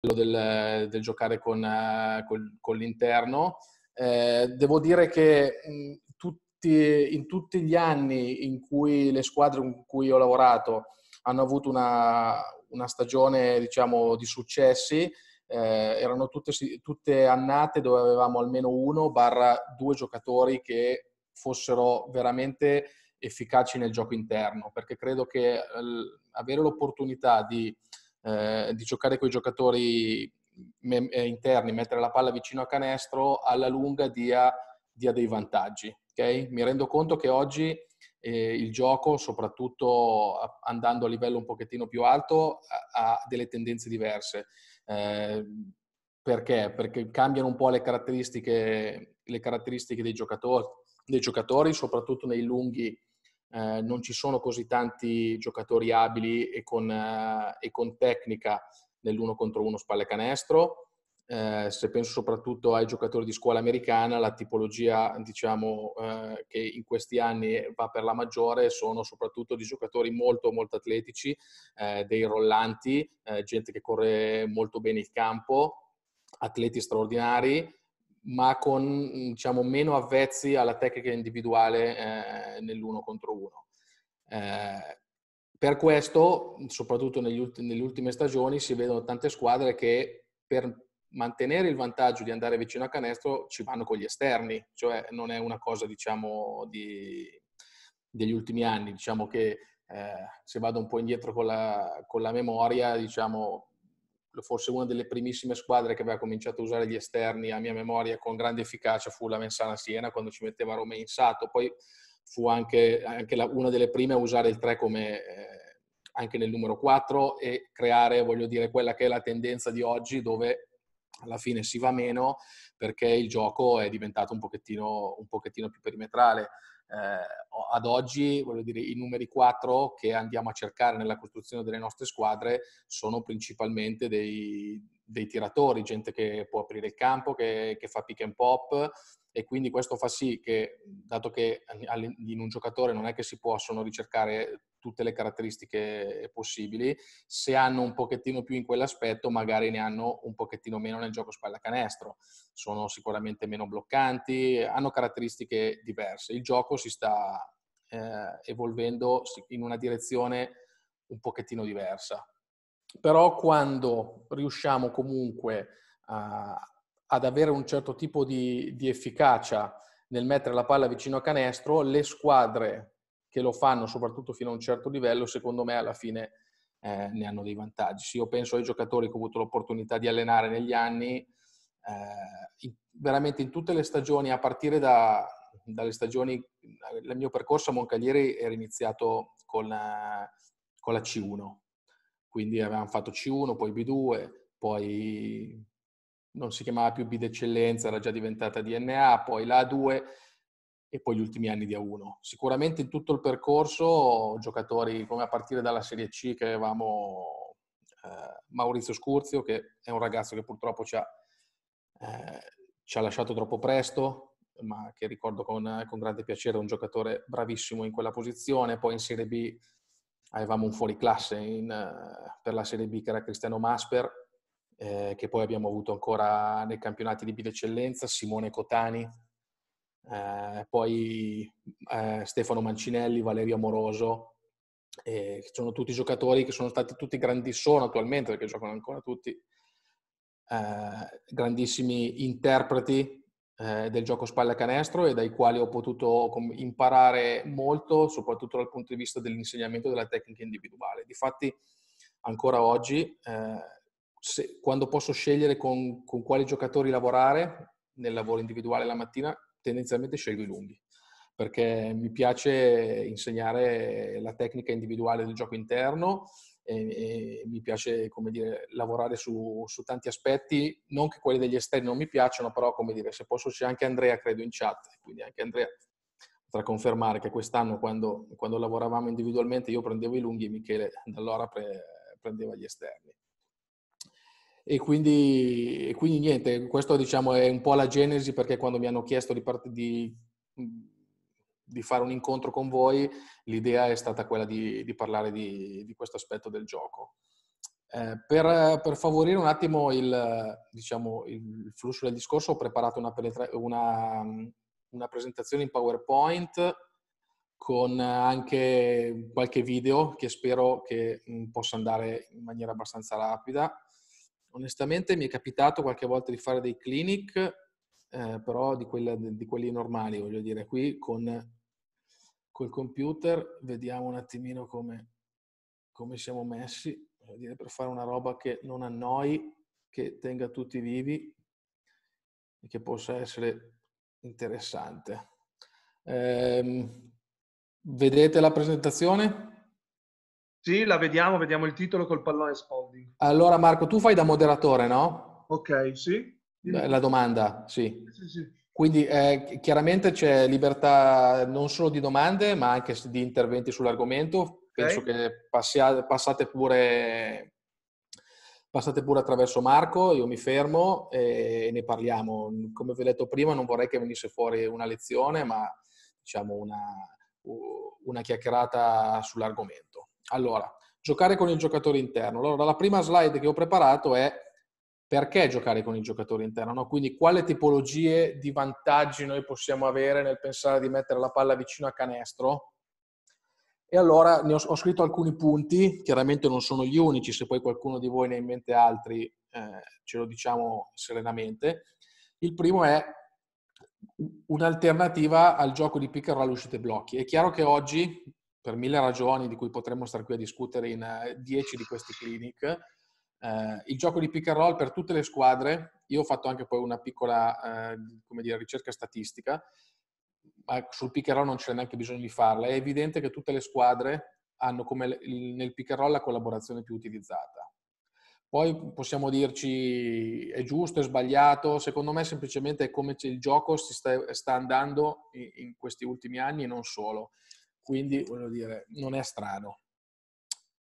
del, del giocare con, con, con l'interno. Eh, devo dire che in mm, tutti, in tutti gli anni in cui le squadre con cui ho lavorato hanno avuto una, una stagione diciamo, di successi, eh, erano tutte, tutte, annate dove avevamo almeno uno barra due giocatori che fossero veramente efficaci nel gioco interno, perché credo che eh, avere l'opportunità di eh, di giocare con i giocatori eh, interni, mettere la palla vicino a canestro, alla lunga dia, dia dei vantaggi. Okay? Mi rendo conto che oggi eh, il gioco, soprattutto andando a livello un pochettino più alto, ha, delle tendenze diverse. Eh, perché? Perché cambiano un po' le caratteristiche, le caratteristiche dei, giocatori, dei giocatori, soprattutto nei lunghi eh, non ci sono così tanti giocatori abili e con, eh, e con tecnica nell'uno contro uno spalle canestro. Eh, se penso soprattutto ai giocatori di scuola americana, la tipologia diciamo, eh, che in questi anni va per la maggiore sono soprattutto di giocatori molto, molto atletici, eh, dei rollanti, gente che corre molto bene il campo, atleti straordinari, ma con diciamo, meno avvezzi alla tecnica individuale eh, nell'uno contro uno. Eh, per questo, soprattutto ulti- nelle ultime stagioni, si vedono tante squadre che per mantenere il vantaggio di andare vicino a canestro ci vanno con gli esterni, cioè non è una cosa diciamo, di, degli ultimi anni, diciamo che eh, se vado un po' indietro con la, con la memoria, diciamo forse una delle primissime squadre che aveva cominciato a usare gli esterni a mia memoria con grande efficacia fu la Mensana Siena quando ci metteva Romei in Sato, poi fu anche, anche la, una delle prime a usare il 3 come eh, anche nel numero 4 e creare, voglio dire, quella che è la tendenza di oggi dove alla fine si va meno perché il gioco è diventato un pochettino, un pochettino più perimetrale. Ehm, ad oggi, voglio dire, i numeri 4 che andiamo a cercare nella costruzione delle nostre squadre sono principalmente dei, dei tiratori, gente che può aprire il campo, che, che fa pick and pop, e quindi questo fa sì che, dato che in un giocatore non è che si possono ricercare tutte le caratteristiche possibili, se hanno un pochettino più in quell'aspetto magari ne hanno un pochettino meno nel gioco spallacanestro, sono sicuramente meno bloccanti, hanno caratteristiche diverse, il gioco si sta eh, evolvendo in una direzione un pochettino diversa. Però quando riusciamo comunque a ad avere un certo tipo di, di efficacia nel mettere la palla vicino a canestro, le squadre che lo fanno, soprattutto fino a un certo livello, secondo me alla fine eh, ne hanno dei vantaggi. Se io penso ai giocatori che ho avuto l'opportunità di allenare negli anni, eh, in, veramente in tutte le stagioni, a partire da, dalle stagioni, il mio percorso a Moncaglieri era iniziato con, con la C1, quindi avevamo fatto C1, poi B2, poi non si chiamava più B d'eccellenza, era già diventata DNA, poi la 2 e poi gli ultimi anni di A1. Sicuramente in tutto il percorso giocatori come a partire dalla Serie C che avevamo eh, Maurizio Scurzio, che è un ragazzo che purtroppo ci ha, eh, ci ha lasciato troppo presto, ma che ricordo con, con, grande piacere un giocatore bravissimo in quella posizione. Poi in Serie B avevamo un fuoriclasse in, eh, per la Serie B che era Cristiano Masper, eh, che poi abbiamo avuto ancora nei campionati di Bideccellenza, Simone Cotani, eh, poi eh, Stefano Mancinelli, Valerio Amoroso, sono tutti giocatori che sono stati tutti grandi, attualmente perché giocano ancora tutti, eh, grandissimi interpreti eh, del gioco spalle a canestro e dai quali ho potuto imparare molto, soprattutto dal punto di vista dell'insegnamento della tecnica individuale. Difatti, ancora oggi eh, se, quando posso scegliere con, con, quali giocatori lavorare nel lavoro individuale la mattina, tendenzialmente scelgo i lunghi perché mi piace insegnare la tecnica individuale del gioco interno e, e mi piace dire, lavorare su, su, tanti aspetti, non che quelli degli esterni non mi piacciono, però come dire, se posso c'è anche Andrea, credo in chat, quindi anche Andrea potrà confermare che quest'anno quando, quando lavoravamo individualmente io prendevo i lunghi e Michele dall'ora pre, prendeva gli esterni. E quindi, e quindi niente, questo diciamo è un po' la genesi perché quando mi hanno chiesto di, part- di, mm, di fare un incontro con voi, l'idea è stata quella di, di parlare di questo aspetto del gioco. Eh, per, per, favorire un attimo il, diciamo, il, flusso del discorso ho preparato una, penetra- una, una, presentazione in PowerPoint con anche qualche video che spero che mm, possa andare in maniera abbastanza rapida onestamente mi è capitato qualche volta di fare dei clinic, eh, però di, quella, di, quelli normali, voglio dire, qui con col computer vediamo un attimino come, come siamo messi, dire, per fare una roba che non annoi, che tenga tutti vivi e che possa essere interessante. Eh, vedete la presentazione? Sì, la vediamo, vediamo il titolo col pallone Spalding. Allora Marco, tu fai da moderatore, no? Ok, sì. La domanda, sì. sì, sì. Quindi eh, chiaramente c'è libertà non solo di domande, ma anche di interventi sull'argomento. Okay. Penso che passia, passate, pure, passate pure attraverso Marco, io mi fermo e ne parliamo. Come vi ho detto prima, non vorrei che venisse fuori una lezione, ma diciamo una, una chiacchierata sull'argomento. Allora, giocare con il giocatore interno. Allora, la prima slide che ho preparato è perché giocare con il giocatore interno, no? quindi quale tipologie di vantaggi noi possiamo avere nel pensare di mettere la palla vicino a canestro. E allora ho, ho, scritto alcuni punti, chiaramente non sono gli unici, se poi qualcuno di voi ne ha in mente altri eh, ce lo diciamo serenamente. Il primo è un'alternativa al gioco di pick and roll uscite blocchi. È chiaro che oggi per mille ragioni di cui potremmo stare qui a discutere in eh, dieci di questi clinic. Eh, il gioco di pick and roll per tutte le squadre, io ho fatto anche poi una piccola eh, dire, ricerca statistica, ma sul pick and roll non c'è neanche bisogno di farla, è evidente che tutte le squadre hanno come nel pick and roll la collaborazione più utilizzata. Poi possiamo dirci è giusto, è sbagliato, secondo me semplicemente è come il gioco si sta, sta andando in, in questi ultimi anni e non solo. Quindi, voglio dire, non è strano.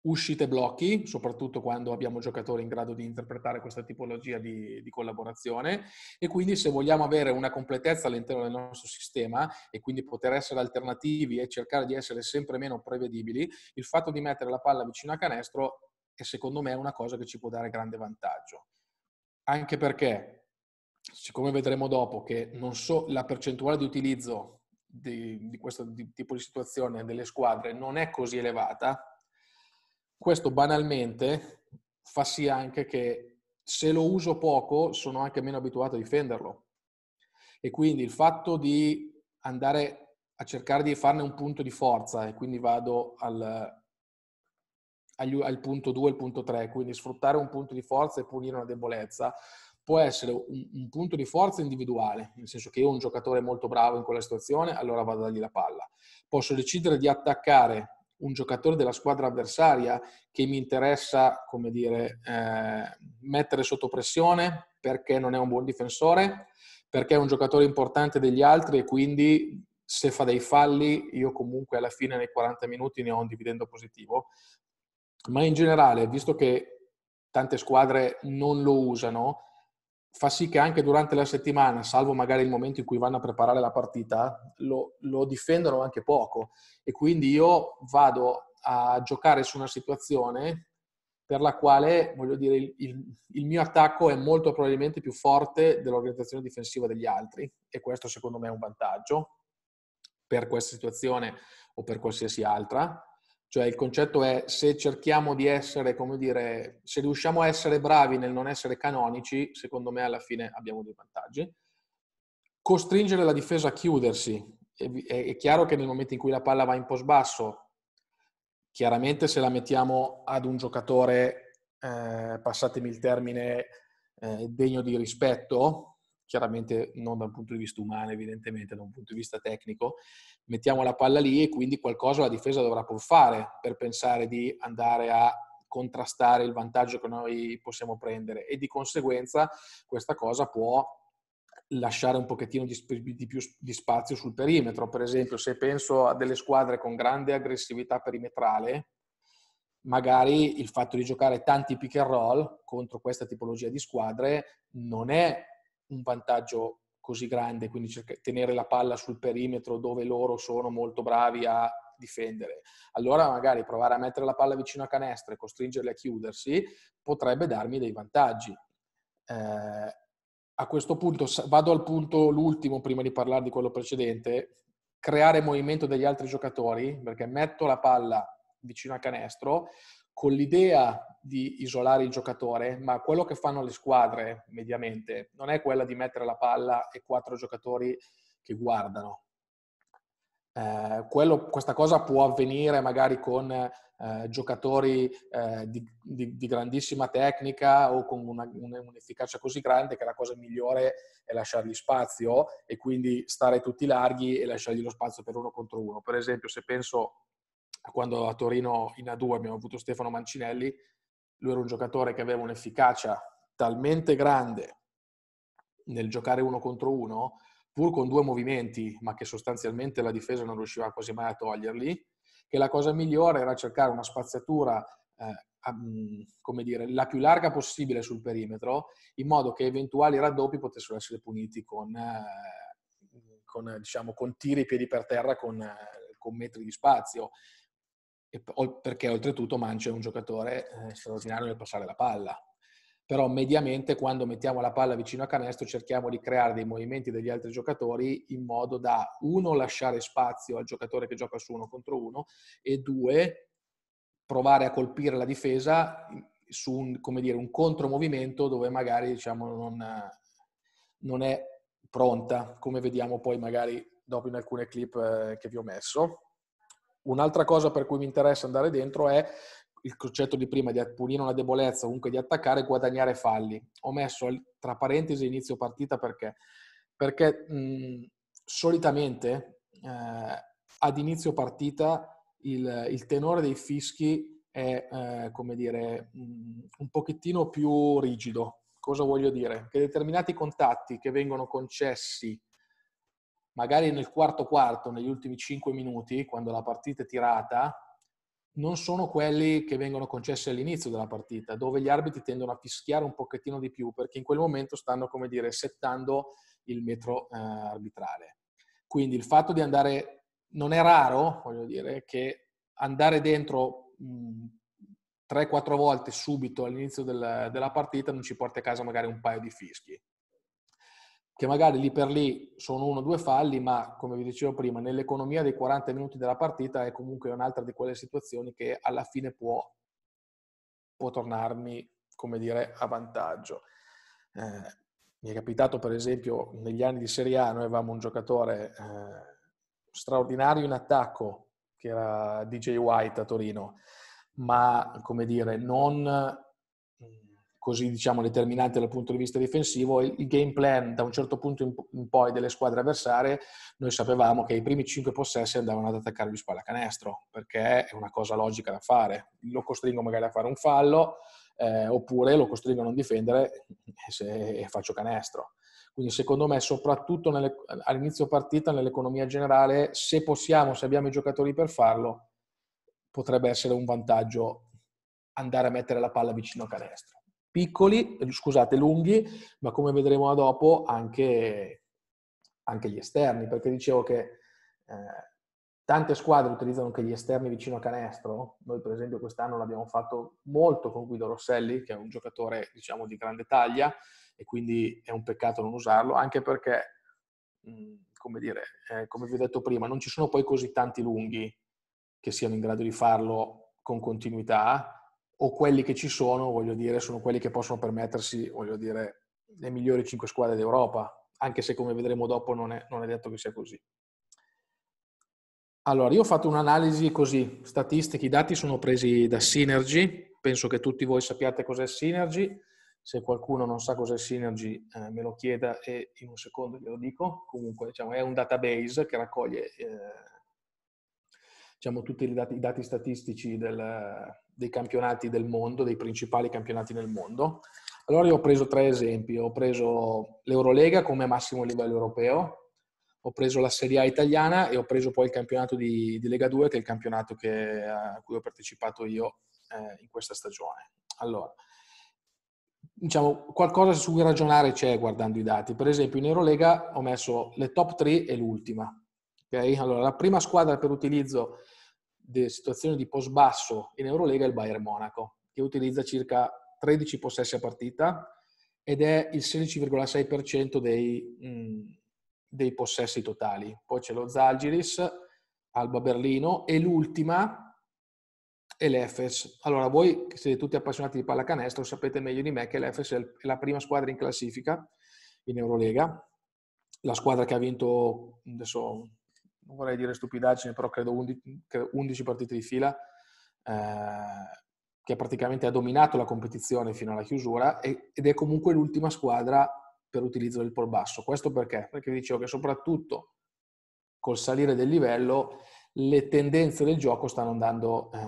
Uscite blocchi, soprattutto quando abbiamo giocatori in grado di interpretare questa tipologia di, di collaborazione e quindi se vogliamo avere una completezza all'interno del nostro sistema e quindi poter essere alternativi e cercare di essere sempre meno prevedibili, il fatto di mettere la palla vicino a canestro è secondo me una cosa che ci può dare grande vantaggio. Anche perché, siccome vedremo dopo che so, la percentuale di utilizzo di, di questo di, tipo di situazione delle squadre non è così elevata, questo banalmente fa sì anche che se lo uso poco sono anche meno abituato a difenderlo. E quindi il fatto di andare a cercare di farne un punto di forza e quindi vado al, al punto 2, al punto 3, quindi sfruttare un punto di forza e punire una debolezza, può essere un, un, punto di forza individuale, nel senso che io ho un giocatore molto bravo in quella situazione, allora vado a dargli la palla. Posso decidere di attaccare un giocatore della squadra avversaria che mi interessa, come dire, eh, mettere sotto pressione perché non è un buon difensore, perché è un giocatore importante degli altri e quindi se fa dei falli io comunque alla fine nei 40 minuti ne ho un dividendo positivo. Ma in generale, visto che tante squadre non lo usano, fa sì che anche durante la settimana, salvo magari il momento in cui vanno a preparare la partita, lo, lo difendono anche poco. E quindi io vado a giocare su una situazione per la quale, voglio dire, il, il, il, mio attacco è molto probabilmente più forte dell'organizzazione difensiva degli altri e questo secondo me è un vantaggio per questa situazione o per qualsiasi altra. Cioè il concetto è se cerchiamo di essere, come dire, se riusciamo a essere bravi nel non essere canonici, secondo me alla fine abbiamo dei vantaggi. Costringere la difesa a chiudersi. È chiaro che nel momento in cui la palla va in post basso, chiaramente se la mettiamo ad un giocatore, eh, passatemi il termine, eh, degno di rispetto, chiaramente non da un punto di vista umano evidentemente, da un punto di vista tecnico, mettiamo la palla lì e quindi qualcosa la difesa dovrà pur fare per pensare di andare a contrastare il vantaggio che noi possiamo prendere e di conseguenza questa cosa può lasciare un pochettino di, di, più di spazio sul perimetro. Per esempio, se penso a delle squadre con grande aggressività perimetrale, magari il fatto di giocare tanti pick and roll contro questa tipologia di squadre non è un vantaggio così grande, quindi tenere la palla sul perimetro dove loro sono molto bravi a difendere. Allora magari provare a mettere la palla vicino a canestra e costringerli a chiudersi potrebbe darmi dei vantaggi. Eh, a questo punto vado al punto l'ultimo prima di parlare di quello precedente, creare movimento degli altri giocatori, perché metto la palla vicino a canestro, con l'idea di isolare il giocatore, ma quello che fanno le squadre mediamente non è quella di mettere la palla e quattro giocatori che guardano. Eh, quello, questa cosa può avvenire magari con eh, giocatori eh, di, di, di, grandissima tecnica o con una, un'efficacia così grande che la cosa migliore è lasciargli spazio e quindi stare tutti larghi e lasciargli lo spazio per uno contro uno. Per esempio, se penso quando a Torino in A2 abbiamo avuto Stefano Mancinelli, lui era un giocatore che aveva un'efficacia talmente grande nel giocare uno contro uno, pur con due movimenti, ma che sostanzialmente la difesa non riusciva quasi mai a toglierli, che la cosa migliore era cercare una spaziatura, eh, come dire, la più larga possibile sul perimetro, in modo che eventuali raddoppi potessero essere puniti con, eh, con, diciamo, con tiri piedi per terra, con, eh, con metri di spazio perché oltretutto Mancio è un giocatore eh, straordinario nel passare la palla. Però mediamente quando mettiamo la palla vicino a canestro cerchiamo di creare dei movimenti degli altri giocatori in modo da, uno, lasciare spazio al giocatore che gioca su uno contro uno e due, provare a colpire la difesa mm, su un, come dire, un contromovimento dove magari diciamo, non, non è pronta, come vediamo poi magari dopo in alcune clip eh, che vi ho messo. Un'altra cosa per cui mi interessa andare dentro è il concetto di prima di punire una debolezza, comunque di attaccare e guadagnare falli. Ho messo tra parentesi inizio partita perché? Perché mh, solitamente eh, ad inizio partita il, il, tenore dei fischi è, eh, come dire, mh, un pochettino più rigido. Cosa voglio dire? Che determinati contatti che vengono concessi magari nel quarto quarto, negli ultimi cinque minuti, quando la partita è tirata, non sono quelli che vengono concessi all'inizio della partita, dove gli arbitri tendono a fischiare un pochettino di più, perché in quel momento stanno, come dire, settando il metro eh, arbitrale. Quindi il fatto di andare, non è raro, voglio dire, che andare dentro mh, 3-4 volte subito all'inizio del, della partita non ci porta a casa magari un paio di fischi che magari lì per lì sono uno o due falli, ma come vi dicevo prima, nell'economia dei 40 minuti della partita è comunque un'altra di quelle situazioni che alla fine può, può tornarmi, come dire, a vantaggio. Eh, mi è capitato per esempio negli anni di Serie A, noi avevamo un giocatore eh, straordinario in attacco, che era DJ White a Torino, ma come dire, non così diciamo determinante dal punto di vista difensivo, il, game plan da un certo punto in, poi delle squadre avversarie, noi sapevamo che i primi cinque possessi andavano ad attaccare gli spallacanestro, perché è una cosa logica da fare. Lo costringo magari a fare un fallo, eh, oppure lo costringo a non difendere se faccio canestro. Quindi secondo me, soprattutto nelle, all'inizio partita, nell'economia generale, se possiamo, se abbiamo i giocatori per farlo, potrebbe essere un vantaggio andare a mettere la palla vicino a canestro piccoli, scusate, lunghi, ma come vedremo dopo anche, anche gli esterni, perché dicevo che eh, tante squadre utilizzano anche gli esterni vicino a canestro, noi per esempio quest'anno l'abbiamo fatto molto con Guido Rosselli, che è un giocatore diciamo di grande taglia e quindi è un peccato non usarlo, anche perché, mh, come dire, eh, come vi ho detto prima, non ci sono poi così tanti lunghi che siano in grado di farlo con continuità o quelli che ci sono, voglio dire, sono quelli che possono permettersi, voglio dire, le migliori 5 squadre d'Europa, anche se come vedremo dopo non è, non è detto che sia così. Allora, io ho fatto un'analisi così, statistiche, i dati sono presi da Synergy, penso che tutti voi sappiate cos'è Synergy, se qualcuno non sa cos'è Synergy eh, me lo chieda e in un secondo glielo dico, comunque diciamo, è un database che raccoglie... Eh, diciamo, tutti i dati, i dati statistici del, dei campionati del mondo, dei principali campionati del mondo. Allora io ho preso tre esempi, ho preso l'Eurolega come massimo livello europeo, ho preso la Serie A italiana e ho preso poi il campionato di, di Lega 2, che è il campionato che, a cui ho partecipato io eh, in questa stagione. Allora, diciamo, qualcosa su cui ragionare c'è guardando i dati. Per esempio, in Eurolega ho messo le top 3 e l'ultima. Okay? Allora, la prima squadra per utilizzo di situazioni di post basso in Eurolega è il Bayern Monaco, che utilizza circa 13 possessi a partita ed è il 16,6% dei, mh, mm, dei possessi totali. Poi c'è lo Zalgiris, Alba Berlino e l'ultima è l'Efes. Allora, voi che siete tutti appassionati di pallacanestro sapete meglio di me che l'Efes è la prima squadra in classifica in Eurolega, la squadra che ha vinto adesso non vorrei dire stupidaggine, però credo 11, partite di fila, eh, che praticamente ha dominato la competizione fino alla chiusura e, ed è comunque l'ultima squadra per utilizzo del polbasso. Questo perché? Perché dicevo che soprattutto col salire del livello le tendenze del gioco stanno andando eh,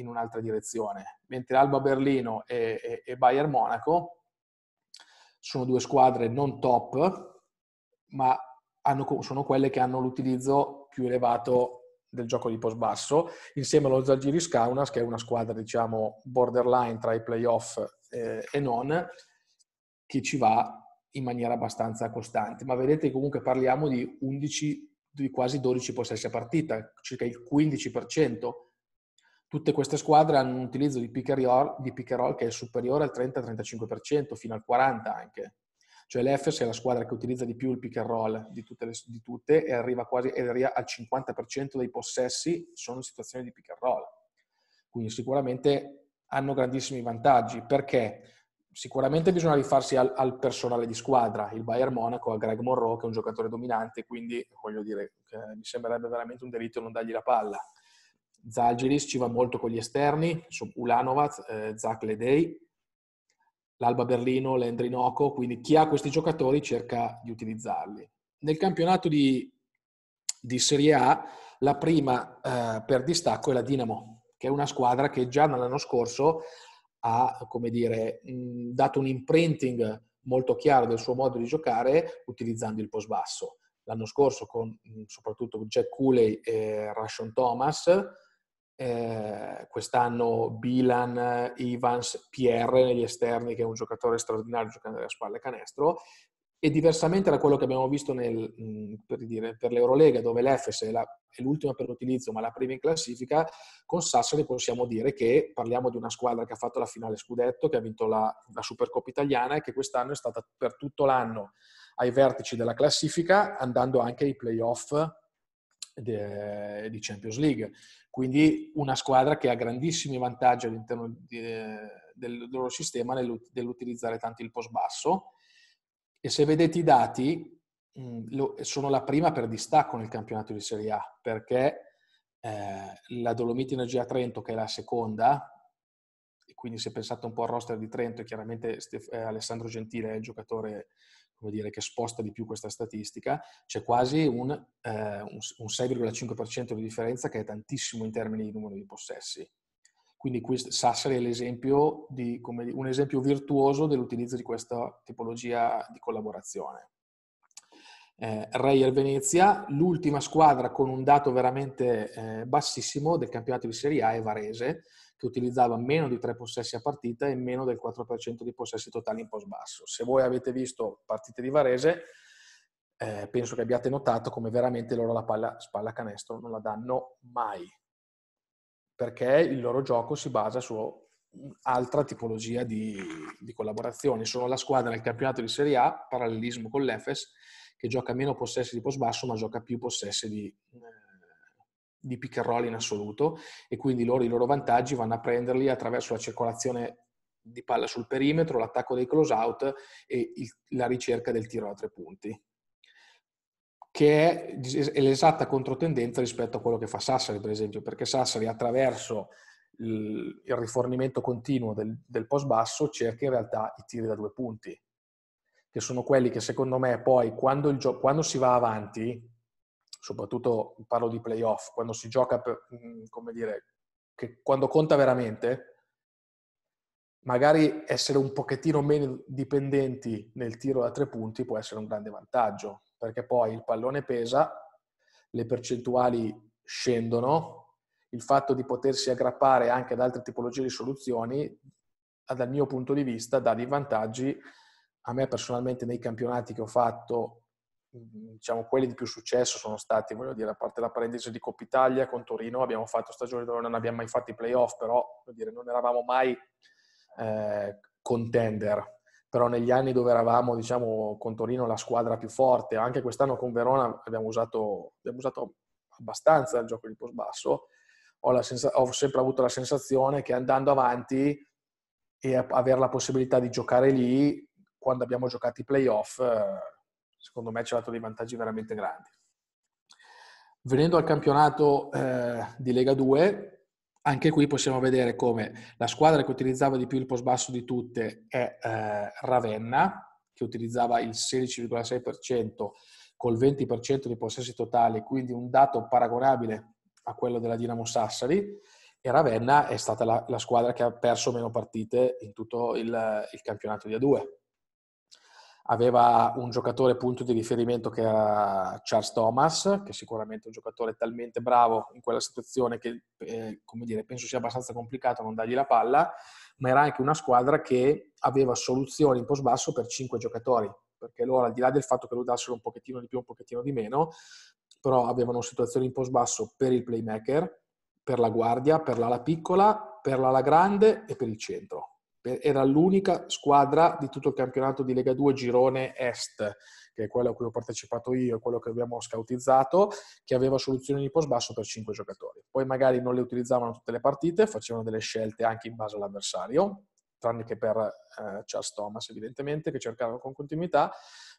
in un'altra direzione, mentre Alba Berlino e, e, e Bayern Monaco sono due squadre non top, ma hanno, sono quelle che hanno l'utilizzo più elevato del gioco di post basso, insieme allo Zalgiris Kaunas, che è una squadra, diciamo, borderline tra i playoff eh, e non, che ci va in maniera abbastanza costante. Ma vedete comunque parliamo di 11, di quasi 12 possessi a partita, circa il 15%. Tutte queste squadre hanno un utilizzo di pick, roll, di pick roll che è superiore al 30-35%, fino al 40% anche. Cioè l'Efes è la squadra che utilizza di più il pick and roll di tutte, le, di tutte e arriva quasi e arriva al 50% dei possessi sono in situazioni di pick and roll. Quindi sicuramente hanno grandissimi vantaggi perché sicuramente bisogna rifarsi al, al, personale di squadra. Il Bayern Monaco a Greg Monroe che è un giocatore dominante, quindi voglio dire, eh, mi sembrerebbe veramente un delitto non dargli la palla. Zalgiris ci va molto con gli esterni, su Ulanovac, eh, Zach Ledei, l'Alba Berlino, l'Endrinoco, quindi chi ha questi giocatori cerca di utilizzarli. Nel campionato di, di Serie A la prima eh, per distacco è la Dinamo, che è una squadra che già nell'anno scorso ha dire, mh, mm, dato un imprinting molto chiaro del suo modo di giocare utilizzando il post basso. L'anno scorso con mh, mm, soprattutto Jack Cooley e Rashon Thomas eh, quest'anno Bilan, Ivans, Pierre negli esterni, che è un giocatore straordinario giocando alle spalle canestro, e diversamente da quello che abbiamo visto nel, mm, per, dire, per, l'Eurolega, dove l'Efes è, la, è, l'ultima per l'utilizzo, ma la prima in classifica, con Sassari possiamo dire che parliamo di una squadra che ha fatto la finale scudetto, che ha vinto la, la Supercoppa italiana e che quest'anno è stata per tutto l'anno ai vertici della classifica, andando anche ai playoff di Champions League. Quindi una squadra che ha grandissimi vantaggi all'interno di, del loro sistema nell'utilizzare tanto il post basso. E se vedete i dati, mm, sono la prima per distacco nel campionato di Serie A, perché eh, la Dolomiti Energia Trento, che è la seconda, e quindi se pensate un po' al roster di Trento, chiaramente eh, Alessandro Gentile è il giocatore come dire, che sposta di più questa statistica, c'è quasi un, eh, un, 6,5% di differenza che è tantissimo in termini di numero di possessi. Quindi questo, Sassari è di, come, un esempio virtuoso dell'utilizzo di questa tipologia di collaborazione. Eh, Reyer Venezia, l'ultima squadra con un dato veramente eh, bassissimo del campionato di Serie A è Varese, che utilizzava meno di tre possessi a partita e meno del 4% di possessi totali in post basso. Se voi avete visto partite di Varese, eh, penso che abbiate notato come veramente loro la palla spalla canestro non la danno mai, perché il loro gioco si basa su altra tipologia di, di collaborazioni. Sono la squadra nel campionato di Serie A, parallelismo con l'Efes, che gioca meno possessi di post basso ma gioca più possessi di, eh, di pick and roll in assoluto e quindi loro i loro vantaggi vanno a prenderli attraverso la circolazione di palla sul perimetro, l'attacco dei close out e il, la ricerca del tiro a tre punti che è, è l'esatta controtendenza rispetto a quello che fa Sassari per esempio perché Sassari attraverso il, il rifornimento continuo del, del post basso cerca in realtà i tiri da due punti che sono quelli che secondo me poi quando, gio- quando si va avanti soprattutto parlo di playoff, quando si gioca, per, mm, come dire, che quando conta veramente, magari essere un pochettino meno dipendenti nel tiro da tre punti può essere un grande vantaggio, perché poi il pallone pesa, le percentuali scendono, il fatto di potersi aggrappare anche ad altre tipologie di soluzioni, dal mio punto di vista, dà dei vantaggi. A me personalmente nei campionati che ho fatto Mm, diciamo, quelli di più successo sono stati, voglio dire, a parte la parentesi di Coppa Italia con Torino, abbiamo fatto stagioni dove non abbiamo mai fatto i playoff, però dire, non eravamo mai eh, contender. Però negli anni dove eravamo, diciamo, con Torino la squadra più forte, anche quest'anno con Verona abbiamo usato, abbiamo usato abbastanza il gioco di post basso, ho, senza- ho sempre avuto la sensazione che andando avanti e avere la possibilità di giocare lì, quando abbiamo giocato i playoff, eh, secondo me ci ha dato dei vantaggi veramente grandi. Venendo al campionato eh, di Lega 2, anche qui possiamo vedere come la squadra che utilizzava di più il post basso di tutte è eh, Ravenna, che utilizzava il 16,6% col 20% di possessi totali, quindi un dato paragonabile a quello della Dinamo Sassari. E Ravenna è stata la, la squadra che ha perso meno partite in tutto il, il campionato di A2 aveva un giocatore punto di riferimento che era Charles Thomas, che è sicuramente è un giocatore talmente bravo in quella situazione che, eh, come dire, penso sia abbastanza complicato non dargli la palla, ma era anche una squadra che aveva soluzioni in post basso per cinque giocatori, perché loro al di là del fatto che lo dassero un pochettino di più, un pochettino di meno, però avevano situazioni in post basso per il playmaker, per la guardia, per l'ala piccola, per l'ala grande e per il centro era l'unica squadra di tutto il campionato di Lega 2 Girone Est, che è quello a cui ho partecipato io, quello che abbiamo scautizzato, che aveva soluzioni di post basso per 5 giocatori. Poi magari non le utilizzavano tutte le partite, facevano delle scelte anche in base all'avversario, tranne che per eh, Charles Thomas evidentemente, che cercavano con continuità,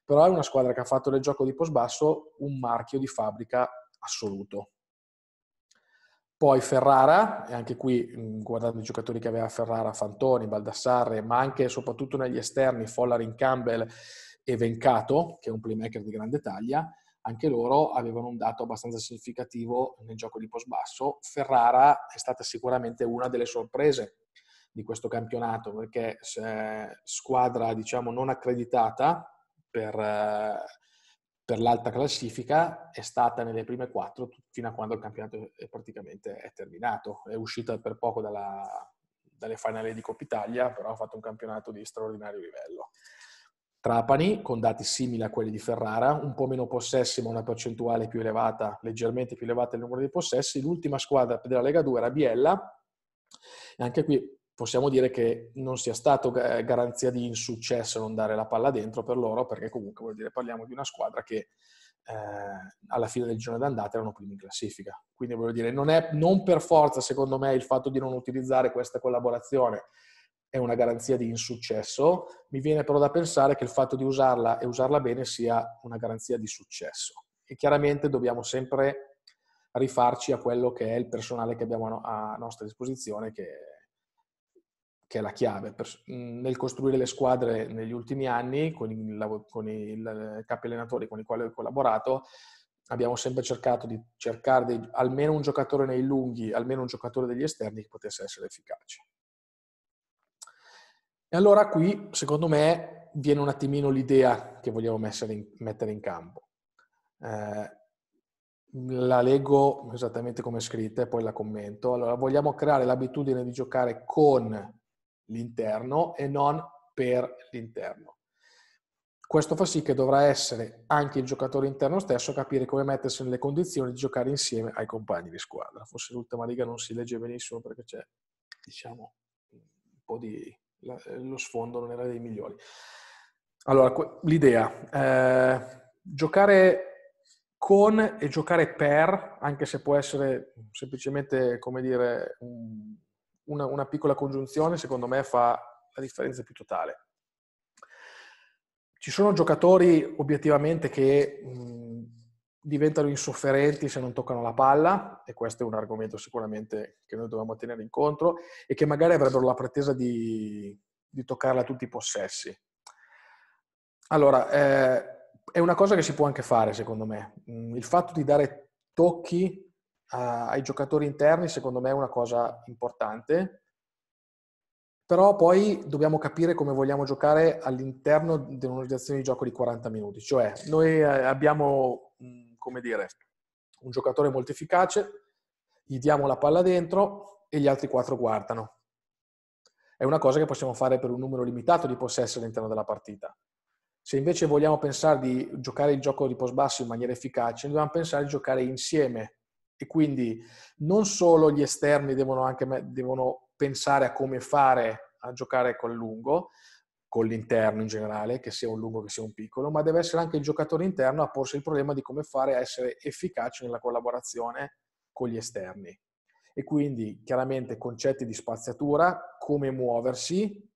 però è una squadra che ha fatto del gioco di post basso un marchio di fabbrica assoluto poi Ferrara, e anche qui mm, guardando i giocatori che aveva Ferrara, Fantoni, Baldassarre, ma anche e soprattutto negli esterni, Follarin Campbell e Vencato, che è un playmaker di grande taglia, anche loro avevano un dato abbastanza significativo nel gioco di post basso. Ferrara è stata sicuramente una delle sorprese di questo campionato, perché squadra diciamo non accreditata per eh, per l'alta classifica è stata nelle prime quattro fino a quando il campionato è praticamente è terminato. È uscita per poco dalla, dalle finali di Coppa Italia, però ha fatto un campionato di straordinario livello. Trapani, con dati simili a quelli di Ferrara, un po' meno possessi ma una percentuale più elevata, leggermente più elevata il numero dei possessi. L'ultima squadra della Lega 2 era Biella, e anche qui possiamo dire che non sia stato eh, garanzia di insuccesso non dare la palla dentro per loro, perché comunque vuol dire parliamo di una squadra che eh, alla fine del giorno d'andata erano primi in classifica. Quindi voglio dire, non, è, non per forza, secondo me, il fatto di non utilizzare questa collaborazione è una garanzia di insuccesso, mi viene però da pensare che il fatto di usarla e usarla bene sia una garanzia di successo. E chiaramente dobbiamo sempre rifarci a quello che è il personale che abbiamo a nostra disposizione, che che è la chiave. Per, mhmm, nel costruire le squadre negli ultimi anni, con, il, con i capi allenatori con i quali ho collaborato, abbiamo sempre cercato di cercare dei, almeno un giocatore nei lunghi, almeno un giocatore degli esterni che potesse essere efficace. E allora qui, secondo me, viene un attimino l'idea che vogliamo in, mettere in campo. Eh, la leggo esattamente come è scritta e poi la commento. Allora, vogliamo creare l'abitudine di giocare con l'interno e non per l'interno. Questo fa sì che dovrà essere anche il giocatore interno stesso a capire come mettersi nelle condizioni di giocare insieme ai compagni di squadra. Forse l'ultima riga non si legge benissimo perché c'è, diciamo, un po' di... lo sfondo non era dei migliori. Allora, l'idea, eh, giocare con e giocare per, anche se può essere semplicemente, come dire, un una, una piccola congiunzione, secondo me, fa la differenza più totale. Ci sono giocatori obiettivamente che mh, diventano insofferenti se non toccano la palla, e questo è un argomento sicuramente che noi dobbiamo tenere in conto, e che magari avrebbero la pretesa di, di toccarla a tutti i possessi. Allora, eh, è una cosa che si può anche fare, secondo me. Il fatto di dare tocchi a, ai giocatori interni secondo me è una cosa importante, però poi dobbiamo capire come vogliamo giocare all'interno di un'organizzazione di gioco di 40 minuti, cioè noi eh, abbiamo, mm, come dire, un giocatore molto efficace, gli diamo la palla dentro e gli altri quattro guardano. È una cosa che possiamo fare per un numero limitato di possessi all'interno della partita. Se invece vogliamo pensare di giocare il gioco di post-basso in maniera efficace, dobbiamo pensare di giocare insieme e quindi non solo gli esterni devono, anche, devono pensare a come fare a giocare col lungo, con l'interno in generale, che sia un lungo che sia un piccolo, ma deve essere anche il giocatore interno a porsi il problema di come fare a essere efficace nella collaborazione con gli esterni. E quindi chiaramente concetti di spaziatura, come muoversi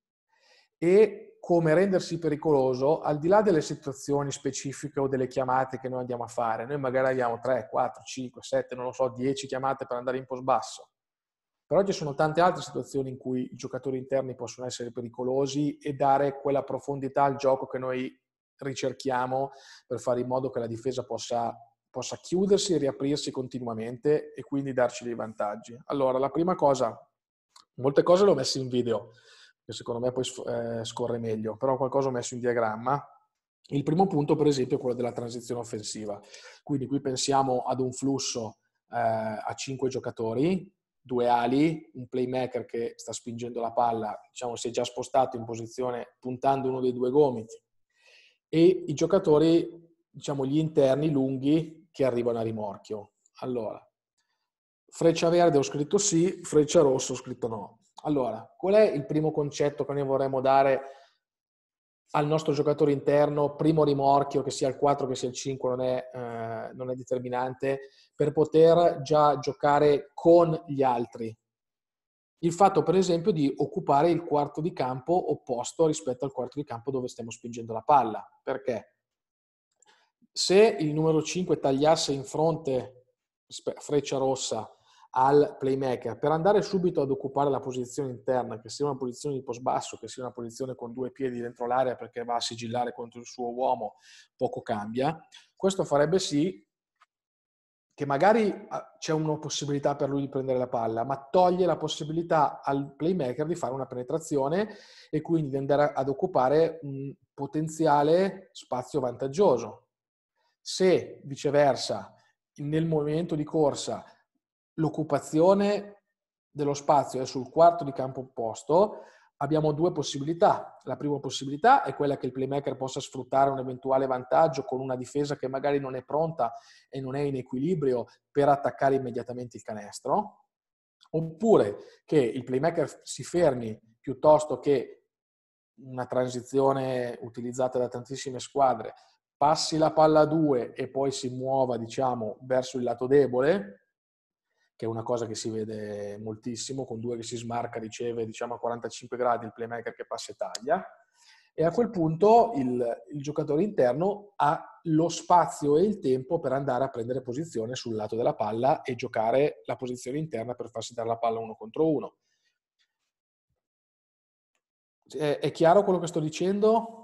e come rendersi pericoloso al di là delle situazioni specifiche o delle chiamate che noi andiamo a fare. Noi magari abbiamo 3, 4, 5, 7, non lo so, 10 chiamate per andare in post basso. Però ci sono tante altre situazioni in cui i giocatori interni possono essere pericolosi e dare quella profondità al gioco che noi ricerchiamo per fare in modo che la difesa possa, possa chiudersi e riaprirsi continuamente e quindi darci dei vantaggi. Allora, la prima cosa, molte cose le ho messe in video, che secondo me poi eh, scorre meglio, però qualcosa ho messo in diagramma. Il primo punto, per esempio, è quello della transizione offensiva. Quindi qui pensiamo ad un flusso eh, a cinque giocatori, due ali, un playmaker che sta spingendo la palla, diciamo si è già spostato in posizione puntando uno dei due gomiti, e i giocatori, diciamo gli interni lunghi che arrivano a rimorchio. Allora, freccia verde ho scritto sì, freccia rossa ho scritto no allora, qual è il primo concetto che noi vorremmo dare al nostro giocatore interno, primo rimorchio, che sia il 4, che sia il 5, non è, eh, non è determinante, per poter già giocare con gli altri? Il fatto, per esempio, di occupare il quarto di campo opposto rispetto al quarto di campo dove stiamo spingendo la palla. Perché? se il numero 5 tagliasse in fronte freccia rossa al playmaker per andare subito ad occupare la posizione interna, che sia una posizione di post basso, che sia una posizione con due piedi dentro l'area perché va a sigillare contro il suo uomo, poco cambia. Questo farebbe sì che magari ah, c'è una possibilità per lui di prendere la palla, ma toglie la possibilità al playmaker di fare una penetrazione e quindi di andare ad occupare un potenziale spazio vantaggioso. Se viceversa nel movimento di corsa l'occupazione dello spazio è sul quarto di campo opposto, abbiamo due possibilità. La prima possibilità è quella che il playmaker possa sfruttare un eventuale vantaggio con una difesa che magari non è pronta e non è in equilibrio per attaccare immediatamente il canestro, oppure che il playmaker si fermi piuttosto che una transizione utilizzata da tantissime squadre, passi la palla a due e poi si muova, diciamo, verso il lato debole, che è una cosa che si vede moltissimo, con due che si smarca, riceve diciamo a 45 gradi il playmaker che passa e taglia, e a quel punto il, il giocatore interno ha lo spazio e il tempo per andare a prendere posizione sul lato della palla e giocare la posizione interna per farsi dare la palla uno contro uno. È, è chiaro quello che sto dicendo?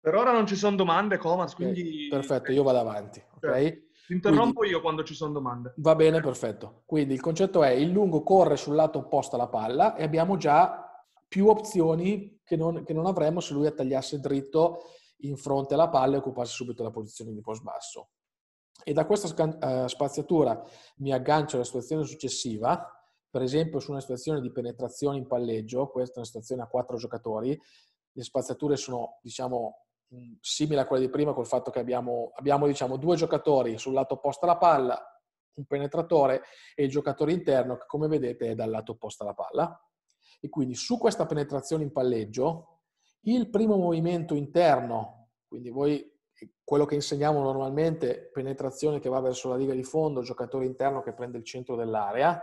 Per ora non ci sono domande, Comas, quindi... Okay, perfetto, io vado avanti, ok? Certo. Ti interrompo Quindi, io quando ci sono domande. Va bene, perfetto. Quindi il concetto è il lungo corre sul lato opposto alla palla e abbiamo già più opzioni che non, che non avremmo se lui attagliasse dritto in fronte alla palla e occupasse subito la posizione di post basso. E da questa eh, spaziatura mi aggancio alla situazione successiva, per esempio su una situazione di penetrazione in palleggio, questa è una situazione a quattro giocatori, le spaziature sono diciamo simile a quella di prima col fatto che abbiamo, abbiamo diciamo, due giocatori sul lato opposto alla palla, un penetratore e il giocatore interno che come vedete è dal lato opposto alla palla. E quindi su questa penetrazione in palleggio, il primo movimento interno, quindi voi quello che insegniamo normalmente, penetrazione che va verso la riga di fondo, giocatore interno che prende il centro dell'area,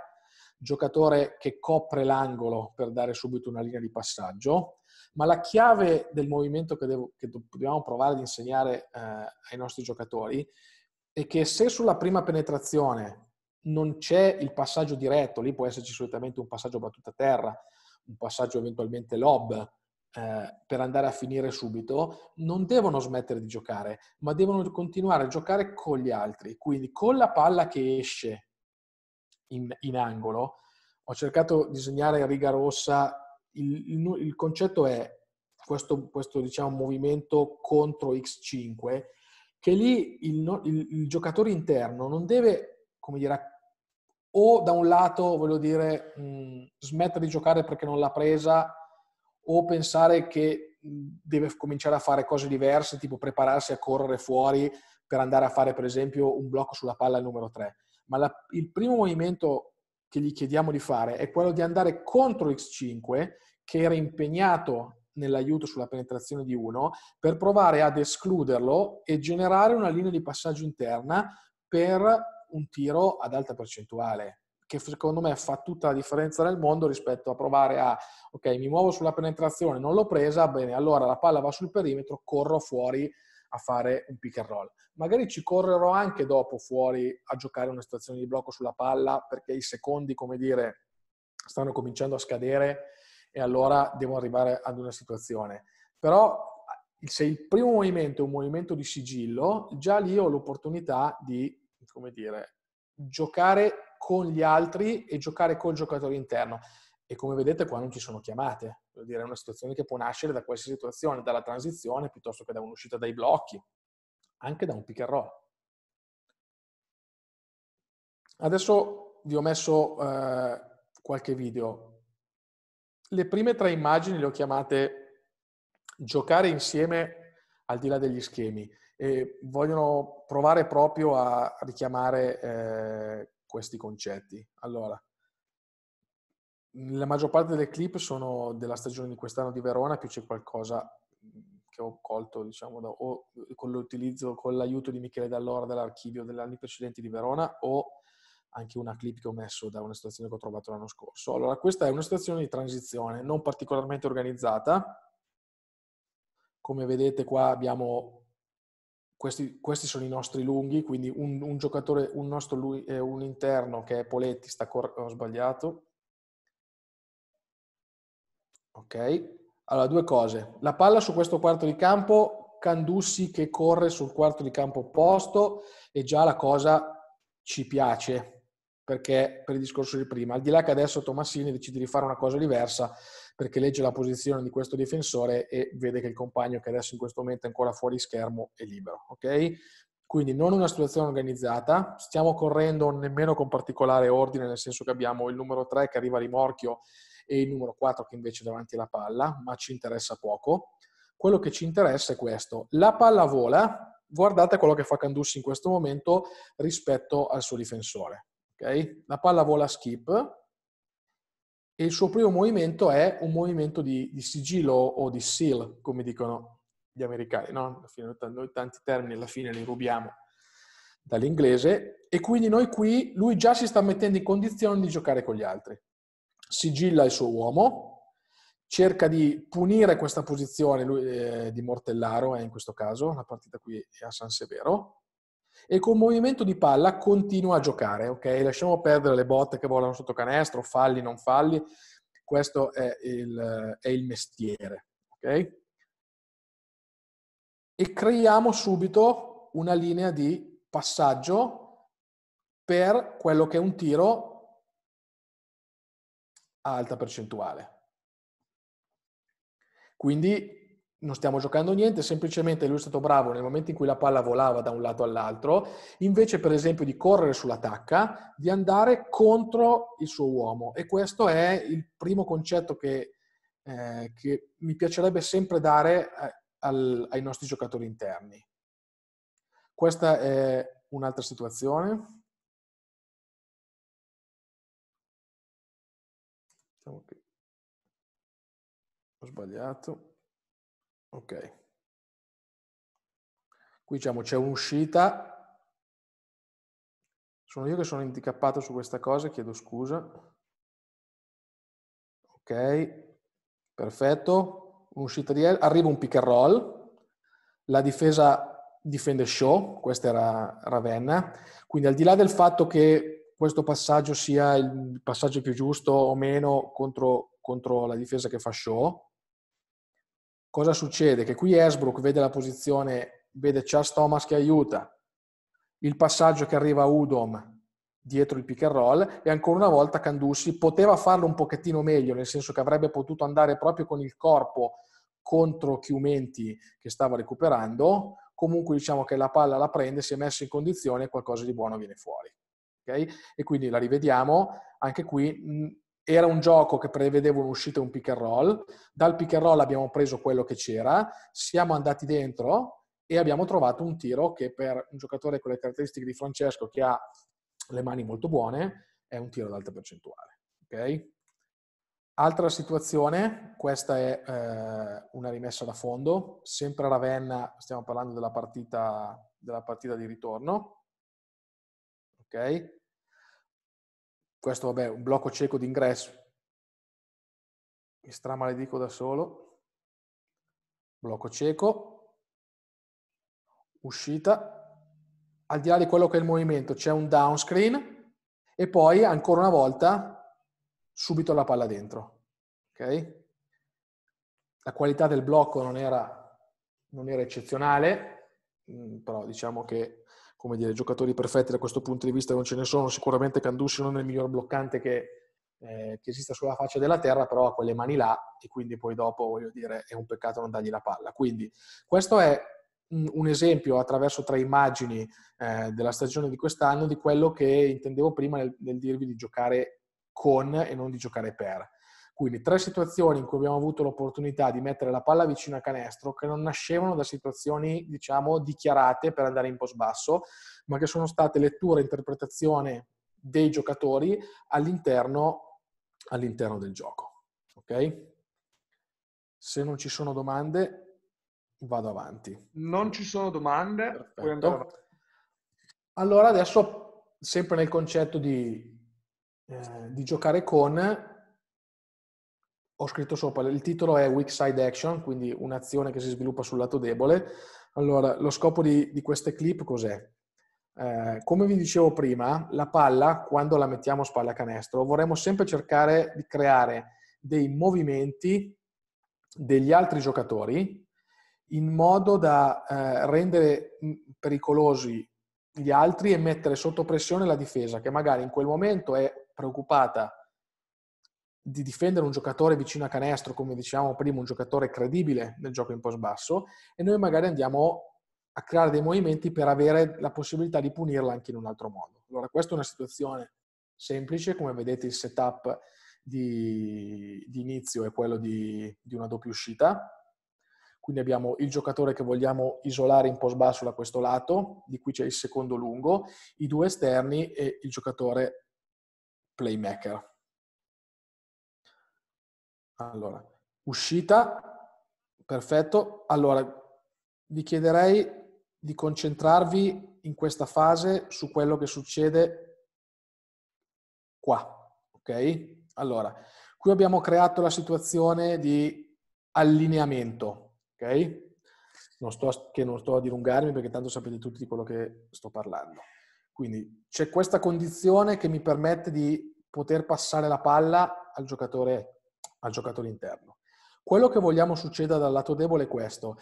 giocatore che copre l'angolo per dare subito una linea di passaggio, ma la chiave del movimento che, devo, che dobbiamo provare ad insegnare eh, ai nostri giocatori è che se sulla prima penetrazione non c'è il passaggio diretto, lì può esserci solitamente un passaggio battuta a terra, un passaggio eventualmente lob eh, per andare a finire subito, non devono smettere di giocare, ma devono continuare a giocare con gli altri, quindi con la palla che esce in, in angolo. Ho cercato di segnare riga rossa il, il, il concetto è questo, questo diciamo, movimento contro X5, che lì il, il, il giocatore interno non deve, come dire, o da un lato, voglio dire, mh, mm, smettere di giocare perché non l'ha presa, o pensare che deve cominciare a fare cose diverse, tipo prepararsi a correre fuori per andare a fare, per esempio, un blocco sulla palla al numero 3. Ma la, il primo movimento che gli chiediamo di fare è quello di andare contro X5, che era impegnato nell'aiuto sulla penetrazione di 1, per provare ad escluderlo e generare una linea di passaggio interna per un tiro ad alta percentuale che secondo me fa tutta la differenza nel mondo rispetto a provare a, ok, mi muovo sulla penetrazione, non l'ho presa, bene, allora la palla va sul perimetro, corro fuori a fare un pick and roll. Magari ci correrò anche dopo fuori a giocare una situazione di blocco sulla palla perché i secondi, come dire, stanno cominciando a scadere e allora devo arrivare ad una situazione. Però se il primo movimento è un movimento di sigillo, già lì ho l'opportunità di, come dire, giocare con gli altri e giocare col giocatore interno. E come vedete qua non ci sono chiamate, dire, è una situazione che può nascere da qualsiasi situazione, dalla transizione piuttosto che da un'uscita dai blocchi, anche da un pick and roll. Adesso vi ho messo eh, qualche video. Le prime tre immagini le ho chiamate giocare insieme al di là degli schemi e vogliono provare proprio a richiamare eh, questi concetti. Allora, la maggior parte delle clip sono della stagione di quest'anno di Verona, più c'è qualcosa che ho colto, diciamo, da, o eh, con l'utilizzo, con l'aiuto di Michele Dall'Ora dell'archivio degli anni precedenti di Verona, o anche una clip che ho messo da una situazione che ho trovato l'anno scorso. Allora, questa è una situazione di transizione non particolarmente organizzata. Come vedete qua abbiamo questi, questi sono i nostri lunghi, quindi un, un giocatore, un, nostro, eh, un interno che è Poletti, sta cor- ho sbagliato, Ok? Allora, due cose. La palla su questo quarto di campo, Candussi che corre sul quarto di campo opposto e già la cosa ci piace, perché per il discorso di prima, al di là che adesso Tomassini decide di fare una cosa diversa, perché legge la posizione di questo difensore e vede che il compagno che adesso in questo momento è ancora fuori schermo è libero, ok? Quindi non una situazione organizzata, stiamo correndo nemmeno con particolare ordine, nel senso che abbiamo il numero 3 che arriva a rimorchio e il numero 4 che invece è davanti alla palla, ma ci interessa poco. Quello che ci interessa è questo. La palla vola, guardate quello che fa Candussi in questo momento rispetto al suo difensore. Okay? La palla vola skip e il suo primo movimento è un movimento di, di sigillo o di seal, come dicono gli americani. No? Fine, noi tanti termini alla fine li rubiamo dall'inglese e quindi noi qui lui già si sta mettendo in condizione di giocare con gli altri sigilla il suo uomo, cerca di punire questa posizione lui, eh, di Mortellaro, è eh, in questo caso, la partita qui è a San Severo, e con movimento di palla continua a giocare, ok? Lasciamo perdere le botte che volano sotto canestro, falli, non falli, questo è il, è il mestiere, ok? E creiamo subito una linea di passaggio per quello che è un tiro a alta percentuale. Quindi non stiamo giocando niente, semplicemente lui è stato bravo nel momento in cui la palla volava da un lato all'altro, invece per esempio di correre sull'attacca, di andare contro il suo uomo. E questo è il primo concetto che, eh, che mi piacerebbe sempre dare eh, al, ai nostri giocatori interni. Questa è un'altra situazione. sbagliato. Ok. Qui diciamo c'è un'uscita. Sono io che sono handicappato su questa cosa, chiedo scusa. Ok, perfetto. Un'uscita di L, arriva un pick and roll. La difesa difende Shaw, questa era Ravenna. Quindi al di là del fatto che questo passaggio sia il passaggio più giusto o meno contro, contro la difesa che fa Shaw, cosa succede? Che qui Esbrook vede la posizione, vede Charles Thomas che aiuta, il passaggio che arriva a Udom dietro il pick and roll e ancora una volta Candussi poteva farlo un pochettino meglio, nel senso che avrebbe potuto andare proprio con il corpo contro Chiumenti che stava recuperando, comunque diciamo che la palla la prende, si è messa in condizione e qualcosa di buono viene fuori. Okay? E quindi la rivediamo, anche qui era un gioco che prevedeva un'uscita e un pick and roll, dal pick and roll abbiamo preso quello che c'era, siamo andati dentro e abbiamo trovato un tiro che per un giocatore con le caratteristiche di Francesco che ha le mani molto buone è un tiro ad alta percentuale. Okay? Altra situazione, questa è eh, una rimessa da fondo, sempre a Ravenna, stiamo parlando della partita, della partita di ritorno. Okay? questo vabbè, un blocco cieco d'ingresso, mi stramaledico da solo, blocco cieco, uscita, al di là di quello che è il movimento c'è un down screen e poi ancora una volta subito la palla dentro. Okay? La qualità del blocco non era, non era eccezionale, mm, però diciamo che come dire, giocatori perfetti da questo punto di vista non ce ne sono, sicuramente Candussi non è il miglior bloccante che, eh, che esista sulla faccia della terra, però ha quelle mani là e quindi poi dopo, voglio dire, è un peccato non dargli la palla. Quindi questo è un esempio attraverso tre immagini eh, della stagione di quest'anno di quello che intendevo prima nel, nel dirvi di giocare con e non di giocare per. Quindi tre situazioni in cui abbiamo avuto l'opportunità di mettere la palla vicino a canestro che non nascevano da situazioni, diciamo, dichiarate per andare in post basso, ma che sono state lettura e interpretazione dei giocatori all'interno, all'interno del gioco. Ok? Se non ci sono domande, vado avanti. Non ci sono domande. Allora adesso, sempre nel concetto di, eh, di giocare con, ho scritto sopra, il titolo è Weak Side Action, quindi un'azione che si sviluppa sul lato debole. Allora, lo scopo di, di queste clip cos'è? Eh, come vi dicevo prima, la palla, quando la mettiamo a spalla canestro, vorremmo sempre cercare di creare dei movimenti degli altri giocatori in modo da eh, rendere mm, pericolosi gli altri e mettere sotto pressione la difesa, che magari in quel momento è preoccupata di difendere un giocatore vicino a canestro, come dicevamo prima, un giocatore credibile nel gioco in post basso, e noi magari andiamo a creare dei movimenti per avere la possibilità di punirla anche in un altro modo. Allora, questa è una situazione semplice, come vedete il setup di, di inizio è quello di, di una doppia uscita, quindi abbiamo il giocatore che vogliamo isolare in post basso da questo lato, di cui c'è il secondo lungo, i due esterni e il giocatore playmaker. Allora, uscita, perfetto. Allora, vi chiederei di concentrarvi in questa fase su quello che succede qua, ok? Allora, qui abbiamo creato la situazione di allineamento, ok? Non sto, che non sto a dilungarmi perché tanto sapete tutti di quello che sto parlando. Quindi c'è questa condizione che mi permette di poter passare la palla al giocatore al giocatore interno. Quello che vogliamo succeda dal lato debole è questo.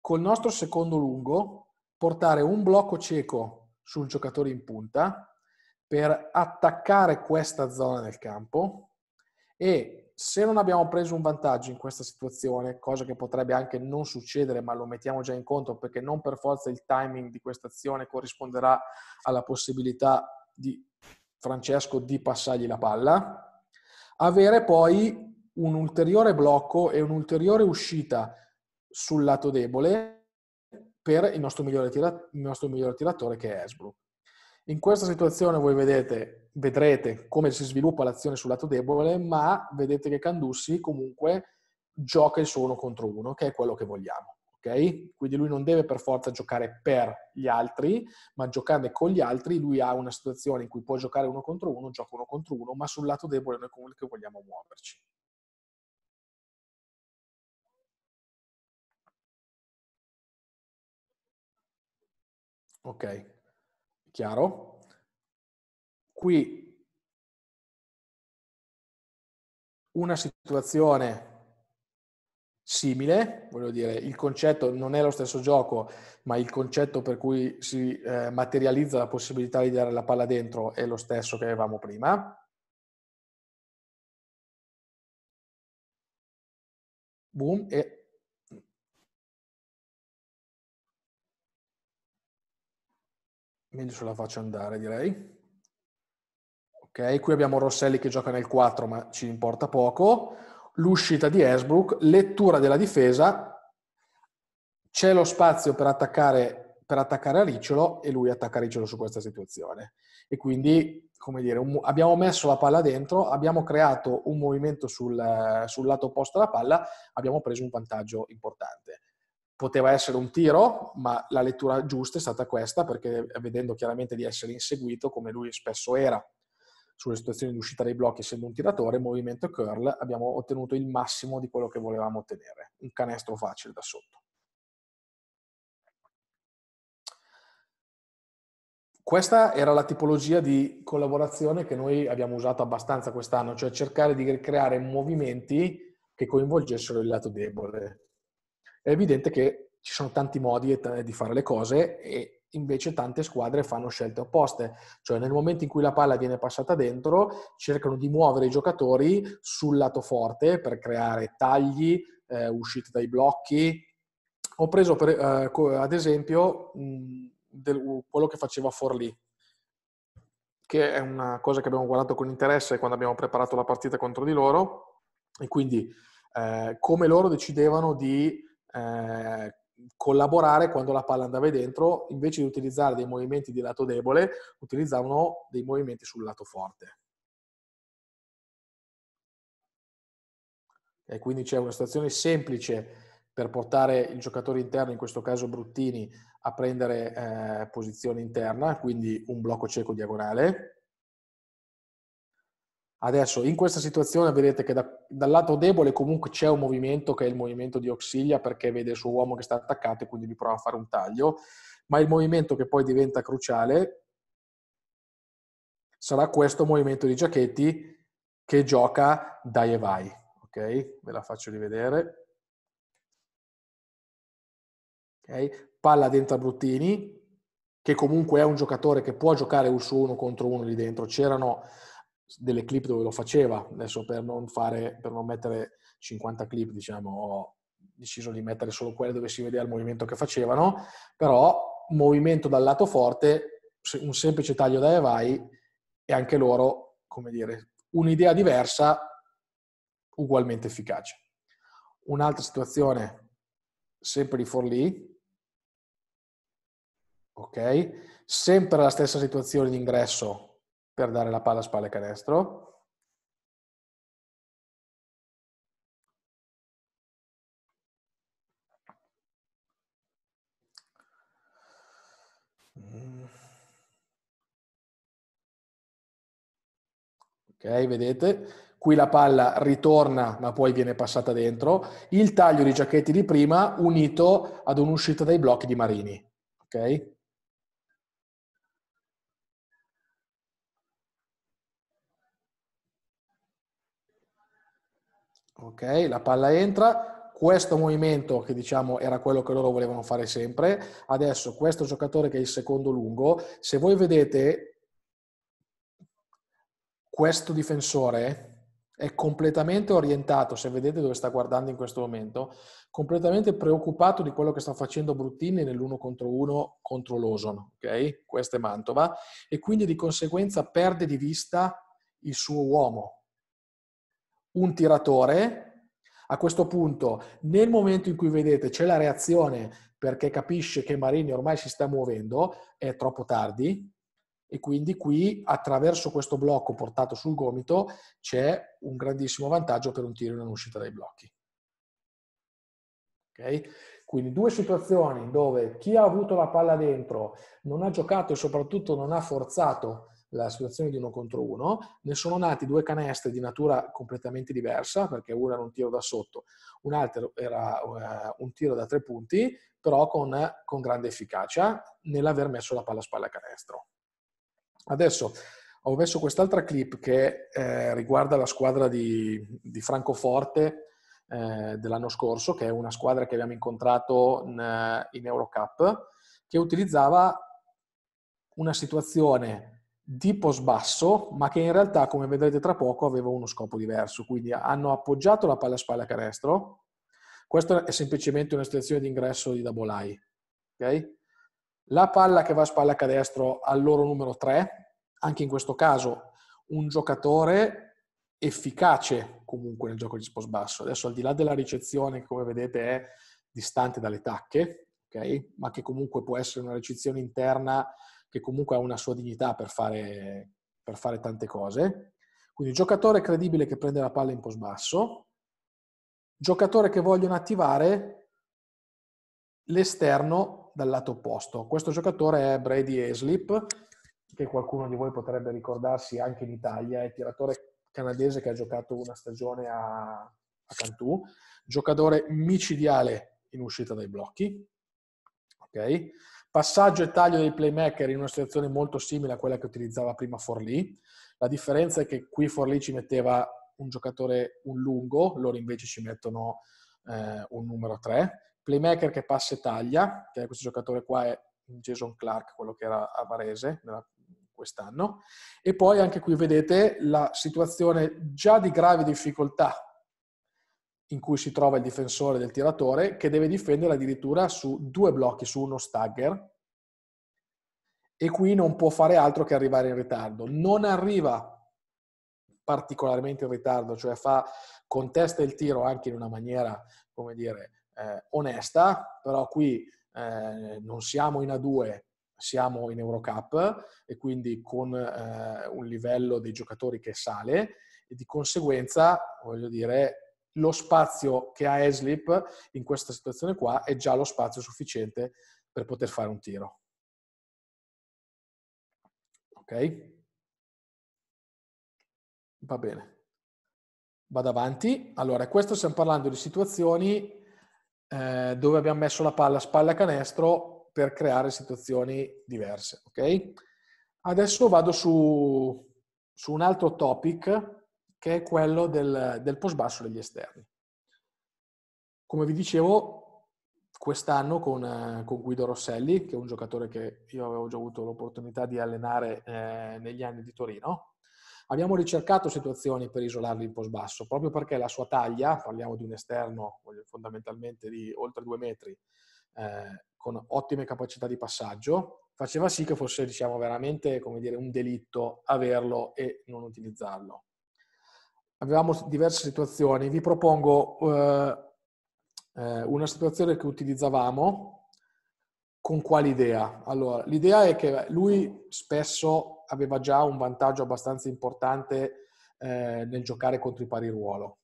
Col nostro secondo lungo portare un blocco cieco sul giocatore in punta per attaccare questa zona del campo e se non abbiamo preso un vantaggio in questa situazione, cosa che potrebbe anche non succedere, ma lo mettiamo già in conto perché non per forza il timing di questa azione corrisponderà alla possibilità di Francesco di passargli la palla, avere poi un ulteriore blocco e un'ulteriore uscita sul lato debole per il nostro migliore, tira, il nostro migliore tiratore che è Esbrook. In questa situazione voi vedete, vedrete come si sviluppa l'azione sul lato debole, ma vedete che Candussi comunque gioca il suo uno contro uno, che è quello che vogliamo. Okay? Quindi lui non deve per forza giocare per gli altri, ma giocando con gli altri lui ha una situazione in cui può giocare uno contro uno, gioca uno contro uno, ma sul lato debole noi comunque vogliamo muoverci. Ok, chiaro? Qui una situazione simile, voglio dire, il concetto non è lo stesso gioco, ma il concetto per cui si eh, materializza la possibilità di dare la palla dentro è lo stesso che avevamo prima. Boom, e meglio se la faccio andare direi. Ok, qui abbiamo Rosselli che gioca nel 4 ma ci importa poco. L'uscita di Esbrook, lettura della difesa, c'è lo spazio per attaccare, per attaccare a Ricciolo e lui attacca Ricciolo su questa situazione. E quindi, come dire, un, abbiamo messo la palla dentro, abbiamo creato un movimento sul, sul lato opposto alla palla, abbiamo preso un vantaggio importante poteva essere un tiro, ma la lettura giusta è stata questa, perché vedendo chiaramente di essere inseguito, come lui spesso era, sulle situazioni di uscita dei blocchi, essendo un tiratore, movimento curl, abbiamo ottenuto il massimo di quello che volevamo ottenere. Un canestro facile da sotto. Questa era la tipologia di collaborazione che noi abbiamo usato abbastanza quest'anno, cioè cercare di creare movimenti che coinvolgessero il lato debole è evidente che ci sono tanti modi di fare le cose e invece tante squadre fanno scelte opposte, cioè nel momento in cui la palla viene passata dentro cercano di muovere i giocatori sul lato forte per creare tagli, eh, uscite dai blocchi. Ho preso per, eh, ad esempio mh, del, quello che faceva Forlì, che è una cosa che abbiamo guardato con interesse quando abbiamo preparato la partita contro di loro e quindi eh, come loro decidevano di eh, collaborare quando la palla andava dentro, invece di utilizzare dei movimenti di lato debole, utilizzavano dei movimenti sul lato forte. E quindi c'è una situazione semplice per portare il giocatore interno, in questo caso Bruttini, a prendere eh, posizione interna, quindi un blocco cieco diagonale Adesso in questa situazione vedete che da, dal lato debole comunque c'è un movimento che è il movimento di Auxilia perché vede il suo uomo che sta attaccato e quindi gli prova a fare un taglio, ma il movimento che poi diventa cruciale sarà questo movimento di Giacchetti che gioca dai e vai. Ok? Ve la faccio rivedere. Ok? Palla dentro a Bruttini, che comunque è un giocatore che può giocare un su uno contro uno lì dentro. C'erano delle clip dove lo faceva, adesso per non, fare, per non mettere 50 clip, diciamo, ho deciso di mettere solo quelle dove si vedeva il movimento che facevano, però movimento dal lato forte, un semplice taglio da Evai e anche loro, come dire, un'idea diversa ugualmente efficace. Un'altra situazione, sempre di Forlì, ok? Sempre la stessa situazione di ingresso per dare la palla a spalle canestro. Ok, vedete? Qui la palla ritorna ma poi viene passata dentro. Il taglio di Giacchetti di prima unito ad un'uscita dai blocchi di Marini. Okay? ok? La palla entra, questo movimento che diciamo era quello che loro volevano fare sempre, adesso questo giocatore che è il secondo lungo, se voi vedete questo difensore è completamente orientato, se vedete dove sta guardando in questo momento, completamente preoccupato di quello che sta facendo Bruttini nell'uno contro uno contro l'Oson, ok? Questo è Mantova e quindi di conseguenza perde di vista il suo uomo, un tiratore, a questo punto nel momento in cui vedete c'è la reazione perché capisce che Marini ormai si sta muovendo, è troppo tardi e quindi qui attraverso questo blocco portato sul gomito c'è un grandissimo vantaggio per un tiro in un'uscita dai blocchi. Okay? Quindi due situazioni dove chi ha avuto la palla dentro non ha giocato e soprattutto non ha forzato la situazione di uno contro uno, ne sono nati due canestri di natura completamente diversa, perché uno era un tiro da sotto, un altro era eh, un tiro da tre punti, però con, con grande efficacia nell'aver messo la palla a spalla a canestro. Adesso ho messo quest'altra clip che eh, riguarda la squadra di, di Francoforte eh, dell'anno scorso, che è una squadra che abbiamo incontrato in, eh, in Eurocup, che utilizzava una situazione di posbasso, ma che in realtà, come vedrete tra poco, aveva uno scopo diverso. Quindi hanno appoggiato la palla a spalla canestro. Questa è semplicemente una situazione di ingresso di Dabolai. Okay? La palla che va a spalla canestro al loro numero 3, anche in questo caso un giocatore efficace comunque nel gioco di posbasso. Adesso al di là della ricezione, che come vedete è distante dalle tacche, okay? ma che comunque può essere una ricezione interna che comunque ha una sua dignità per fare, per fare tante cose. Quindi giocatore credibile che prende la palla in post basso, giocatore che vogliono attivare l'esterno dal lato opposto. Questo giocatore è Brady Eslip, che qualcuno di voi potrebbe ricordarsi anche in Italia, è tiratore canadese che ha giocato una stagione a, a Cantù, giocatore micidiale in uscita dai blocchi, okay? Passaggio e taglio dei playmaker in una situazione molto simile a quella che utilizzava prima Forlì. La differenza è che qui Forlì ci metteva un giocatore, un lungo, loro invece ci mettono eh, un numero 3. Playmaker che passa e taglia, che è questo giocatore qua è Jason Clark, quello che era a Varese quest'anno. E poi anche qui vedete la situazione già di grave difficoltà in cui si trova il difensore del tiratore che deve difendere addirittura su due blocchi, su uno stagger e qui non può fare altro che arrivare in ritardo. Non arriva particolarmente in ritardo, cioè fa, contesta il tiro anche in una maniera, come dire, eh, onesta, però qui eh, non siamo in A2, siamo in Eurocup e quindi con eh, un livello dei giocatori che sale e di conseguenza, voglio dire, lo spazio che ha Eslip in questa situazione qua è già lo spazio sufficiente per poter fare un tiro. Ok? Va bene. Vado avanti. Allora, questo stiamo parlando di situazioni eh, dove abbiamo messo la palla a spalle a canestro per creare situazioni diverse. Ok? Adesso vado su, su un altro topic che è quello del, del posbasso degli esterni. Come vi dicevo, quest'anno con, eh, con, Guido Rosselli, che è un giocatore che io avevo già avuto l'opportunità di allenare eh, negli anni di Torino, abbiamo ricercato situazioni per isolarli in posbasso, proprio perché la sua taglia, parliamo di un esterno fondamentalmente di oltre due metri, eh, con ottime capacità di passaggio, faceva sì che fosse diciamo, veramente dire, un delitto averlo e non utilizzarlo avevamo diverse situazioni. Vi propongo eh, eh, una situazione che utilizzavamo con quale idea? Allora, l'idea è che lui spesso aveva già un vantaggio abbastanza importante eh, nel giocare contro i pari ruolo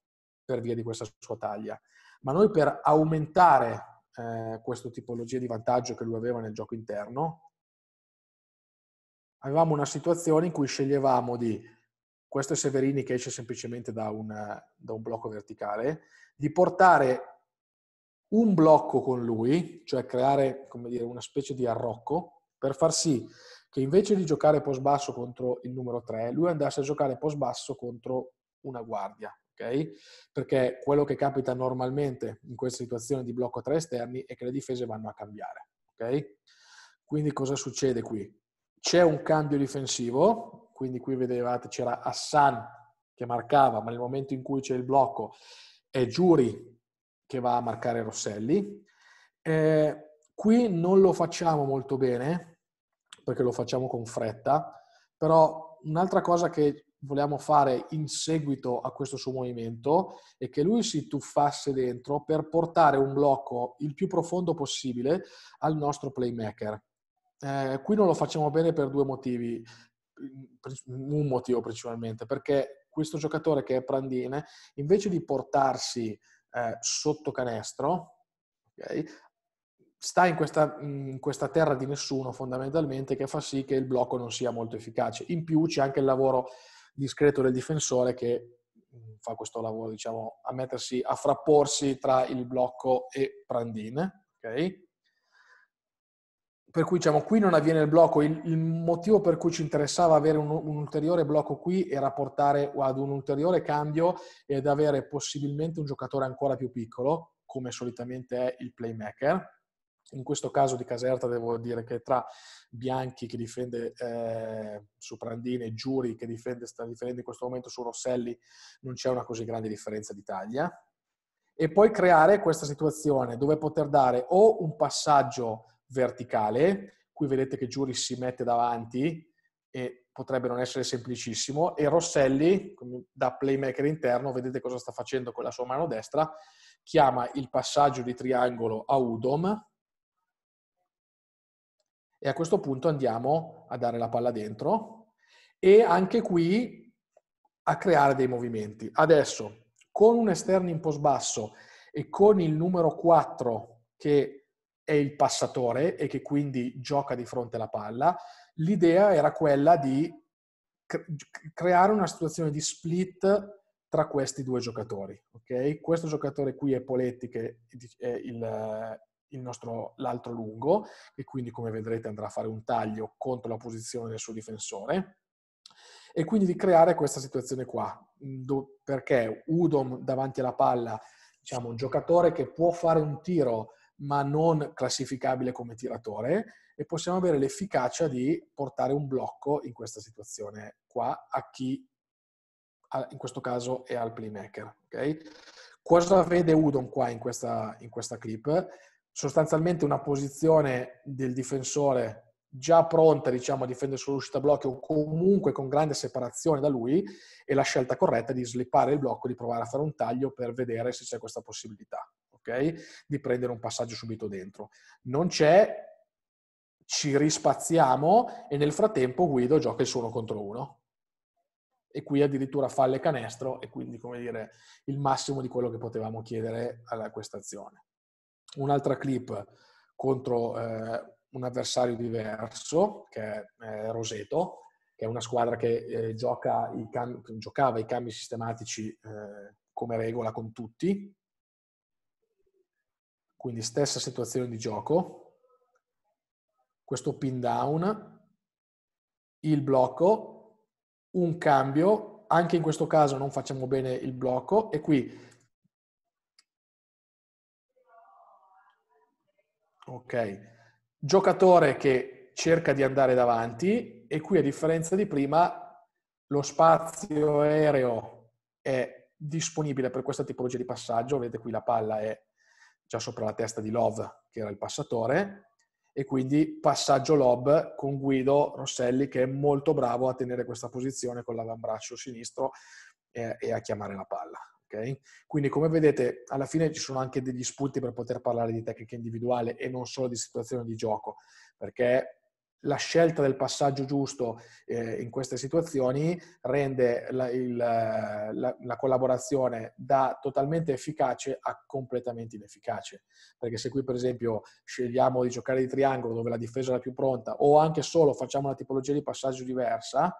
per via di questa sua taglia. Ma noi per aumentare eh, questa tipologia di vantaggio che lui aveva nel gioco interno, avevamo una situazione in cui sceglievamo di questo è Severini che esce semplicemente da, una, da un blocco verticale, di portare un blocco con lui, cioè creare dire, una specie di arrocco, per far sì che invece di giocare post basso contro il numero 3, lui andasse a giocare post basso contro una guardia. Okay? Perché quello che capita normalmente in questa situazione di blocco tra esterni è che le difese vanno a cambiare. Okay? Quindi cosa succede qui? C'è un cambio difensivo quindi qui vedevate c'era Hassan che marcava, ma nel momento in cui c'è il blocco è Giuri che va a marcare Rosselli. Eh, qui non lo facciamo molto bene perché lo facciamo con fretta, però un'altra cosa che volevamo fare in seguito a questo suo movimento è che lui si tuffasse dentro per portare un blocco il più profondo possibile al nostro playmaker. Eh, qui non lo facciamo bene per due motivi un motivo principalmente, perché questo giocatore che è Prandine, invece di portarsi eh, sotto canestro, okay, sta in questa, in questa, terra di nessuno fondamentalmente che fa sì che il blocco non sia molto efficace. In più c'è anche il lavoro discreto del difensore che mm, fa questo lavoro, diciamo, a mettersi, a frapporsi tra il blocco e Prandine, okay? per cui diciamo qui non avviene il blocco, il, il motivo per cui ci interessava avere un, un, ulteriore blocco qui era portare ad un ulteriore cambio ed avere possibilmente un giocatore ancora più piccolo, come solitamente è il playmaker. In questo caso di Caserta devo dire che tra Bianchi che difende eh, su Prandini e Giuri che difende, sta difendendo in questo momento su Rosselli non c'è una così grande differenza di taglia. E poi creare questa situazione dove poter dare o un passaggio verticale, qui vedete che Giuri si mette davanti e potrebbe non essere semplicissimo, e Rosselli, da playmaker interno, vedete cosa sta facendo con la sua mano destra, chiama il passaggio di triangolo a Udom e a questo punto andiamo a dare la palla dentro e anche qui a creare dei movimenti. Adesso con un esterno in post basso e con il numero 4 che è il passatore e che quindi gioca di fronte alla palla, l'idea era quella di creare una situazione di split tra questi due giocatori. Okay? Questo giocatore qui è Poletti, che è il, il nostro, l'altro lungo, e quindi come vedrete andrà a fare un taglio contro la posizione del suo difensore. E quindi di creare questa situazione qua, perché Udom davanti alla palla, diciamo un giocatore che può fare un tiro ma non classificabile come tiratore e possiamo avere l'efficacia di portare un blocco in questa situazione qua a chi in questo caso è al playmaker. Okay? Cosa vede Udon qua in questa, in questa clip? Sostanzialmente una posizione del difensore già pronta diciamo, a difendere sull'uscita blocco o comunque con grande separazione da lui e la scelta corretta di slippare il blocco, di provare a fare un taglio per vedere se c'è questa possibilità okay? Di prendere un passaggio subito dentro. Non c'è, ci rispaziamo e nel frattempo Guido gioca il suo uno contro uno. E qui addirittura falle canestro e quindi, come dire, il massimo di quello che potevamo chiedere a questa azione. Un'altra clip contro eh, un avversario diverso, che è eh, Roseto, che è una squadra che eh, gioca i cam- giocava i cambi sistematici eh, come regola con tutti, quindi stessa situazione di gioco, questo pin down, il blocco, un cambio, anche in questo caso non facciamo bene il blocco e qui Ok, giocatore che cerca di andare davanti e qui a differenza di prima lo spazio aereo è disponibile per questa tipologia di passaggio, vedete qui la palla è già sopra la testa di Love, che era il passatore, e quindi passaggio lob con Guido Rosselli che è molto bravo a tenere questa posizione con l'avambraccio sinistro e, e a chiamare la palla. Okay? Quindi come vedete alla fine ci sono anche degli spunti per poter parlare di tecnica individuale e non solo di situazione di gioco, perché la scelta del passaggio giusto eh, in queste situazioni rende la, il, la, la, collaborazione da totalmente efficace a completamente inefficace. Perché se qui per esempio scegliamo di giocare di triangolo dove la difesa è la più pronta o anche solo facciamo una tipologia di passaggio diversa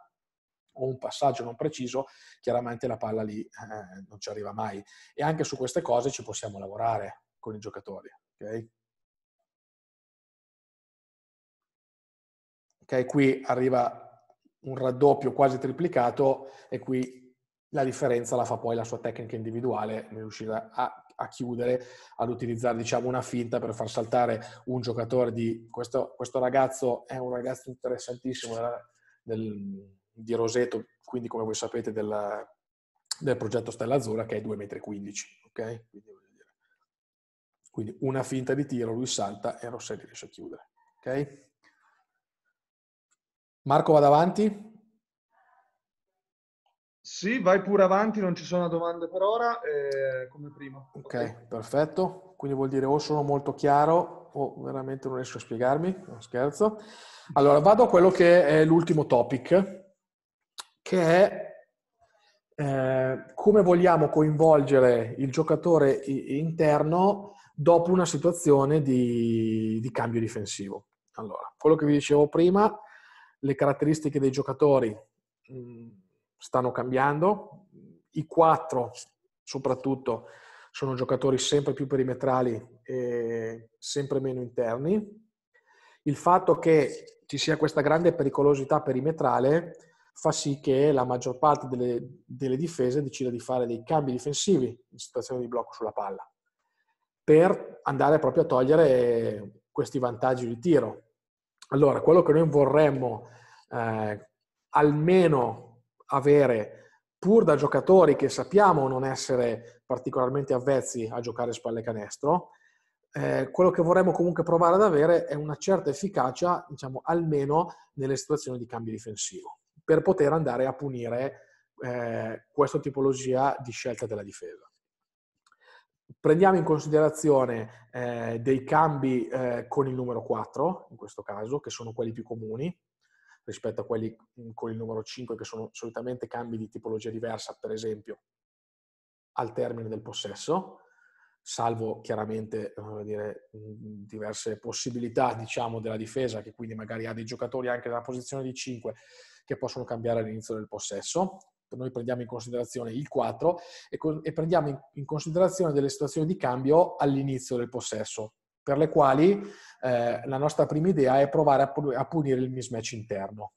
o un passaggio non preciso, chiaramente la palla lì eh, non ci arriva mai. E anche su queste cose ci possiamo lavorare con i giocatori. Okay? Okay? Qui arriva un raddoppio quasi triplicato e qui la differenza la fa poi la sua tecnica individuale nel riuscire a, a chiudere, ad utilizzare diciamo, una finta per far saltare un giocatore di questo, questo ragazzo è un ragazzo interessantissimo del, del, di Roseto, quindi come voi sapete del, del progetto Stella Azzurra che è 2,15 m, ok? Quindi, quindi una finta di tiro, lui salta e Rossetti riesce a chiudere, ok? Marco, vado avanti? Sì, vai pure avanti, non ci sono domande per ora, eh, come prima. Okay, ok, perfetto. Quindi vuol dire o sono molto chiaro o veramente non riesco a spiegarmi, non scherzo. Allora, vado a quello che è l'ultimo topic, che è eh, come vogliamo coinvolgere il giocatore interno dopo una situazione di, di cambio difensivo. Allora, quello che vi dicevo prima le caratteristiche dei giocatori mm, stanno cambiando, i quattro soprattutto sono giocatori sempre più perimetrali e sempre meno interni. Il fatto che ci sia questa grande pericolosità perimetrale fa sì che la maggior parte delle, delle difese decida di fare dei cambi difensivi in situazione di blocco sulla palla per andare proprio a togliere questi vantaggi di tiro allora, quello che noi vorremmo eh, almeno avere, pur da giocatori che sappiamo non essere particolarmente avvezzi a giocare spalle canestro, eh, quello che vorremmo comunque provare ad avere è una certa efficacia, diciamo, almeno nelle situazioni di cambio difensivo, per poter andare a punire eh, questa tipologia di scelta della difesa prendiamo in considerazione eh, dei cambi eh, con il numero 4, in questo caso, che sono quelli più comuni, rispetto a quelli mm, con il numero 5, che sono solitamente cambi di tipologia diversa, per esempio al termine del possesso, salvo chiaramente eh, dire, mm, diverse possibilità diciamo, della difesa, che quindi magari ha dei giocatori anche nella posizione di 5 che possono cambiare all'inizio del possesso, noi prendiamo in considerazione il 4 e, con, e prendiamo in, in, considerazione delle situazioni di cambio all'inizio del possesso, per le quali eh, la nostra prima idea è provare a, a punire il mismatch interno,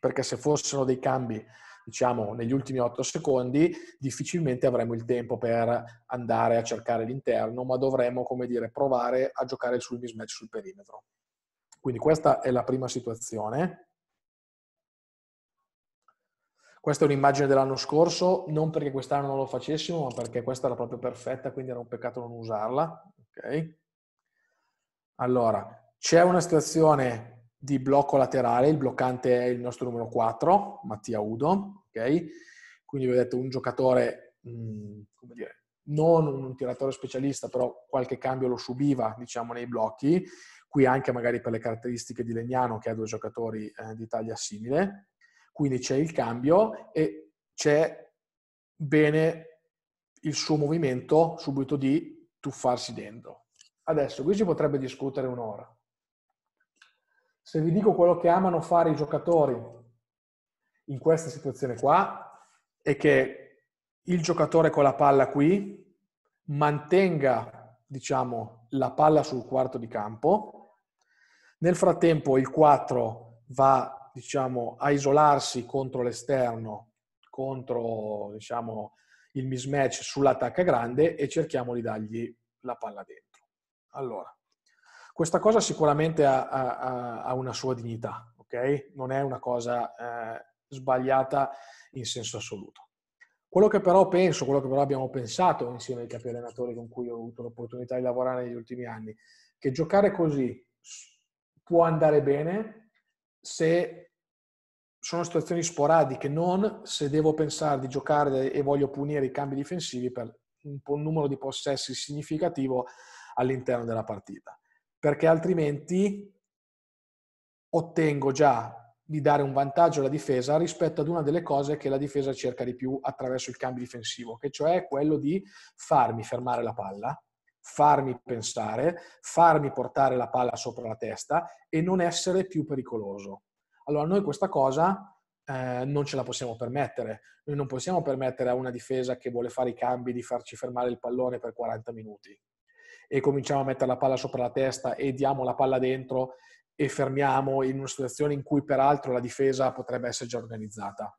perché se fossero dei cambi diciamo negli ultimi 8 secondi, difficilmente avremmo il tempo per andare a cercare l'interno, ma dovremmo, come dire, provare a giocare sul mismatch sul perimetro. Quindi questa è la prima situazione. Questa è un'immagine dell'anno scorso, non perché quest'anno non lo facessimo, ma perché questa era proprio perfetta, quindi era un peccato non usarla. Okay. Allora, c'è una situazione di blocco laterale, il bloccante è il nostro numero 4, Mattia Udo, ok? Quindi vedete un giocatore, mm, come dire, non un tiratore specialista, però qualche cambio lo subiva, diciamo, nei blocchi, qui anche magari per le caratteristiche di Legnano che ha due giocatori eh, di taglia simile, quindi c'è il cambio e c'è bene il suo movimento subito di tuffarsi dentro. Adesso qui si potrebbe discutere un'ora. Se vi dico quello che amano fare i giocatori in questa situazione qua è che il giocatore con la palla qui mantenga, diciamo, la palla sul quarto di campo. Nel frattempo il 4 va diciamo, a isolarsi contro l'esterno, contro diciamo, il mismatch sull'attacca grande e cerchiamo di dargli la palla dentro. Allora, questa cosa sicuramente ha, ha, ha una sua dignità, ok? Non è una cosa eh, sbagliata in senso assoluto. Quello che però penso, quello che però abbiamo pensato insieme ai capi allenatori con cui ho avuto l'opportunità di lavorare negli ultimi anni, che giocare così può andare bene se sono situazioni sporadiche, non se devo pensare di giocare e voglio punire i cambi difensivi per un numero di possessi significativo all'interno della partita, perché altrimenti ottengo già di dare un vantaggio alla difesa rispetto ad una delle cose che la difesa cerca di più attraverso il cambio difensivo, che cioè quello di farmi fermare la palla, farmi pensare, farmi portare la palla sopra la testa e non essere più pericoloso. Allora noi questa cosa eh, non ce la possiamo permettere. Noi non possiamo permettere a una difesa che vuole fare i cambi di farci fermare il pallone per 40 minuti e cominciamo a mettere la palla sopra la testa e diamo la palla dentro e fermiamo in una situazione in cui peraltro la difesa potrebbe essere già organizzata.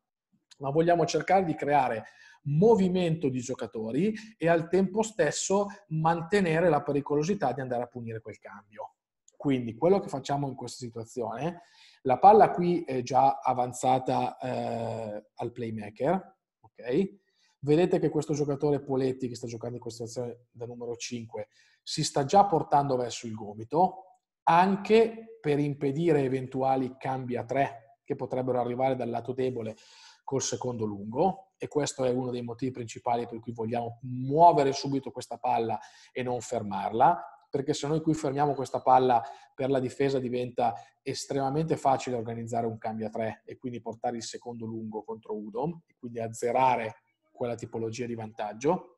Ma vogliamo cercare di creare movimento di giocatori e al tempo stesso mantenere la pericolosità di andare a punire quel cambio. Quindi quello che facciamo in questa situazione la palla qui è già avanzata eh, al playmaker, ok? Vedete che questo giocatore Poletti, che sta giocando in questa azione da numero 5, si sta già portando verso il gomito, anche per impedire eventuali cambi a tre che potrebbero arrivare dal lato debole col secondo lungo e questo è uno dei motivi principali per cui vogliamo muovere subito questa palla e non fermarla perché se noi qui fermiamo questa palla per la difesa diventa estremamente facile organizzare un cambio a tre e quindi portare il secondo lungo contro Udom e quindi azzerare quella tipologia di vantaggio.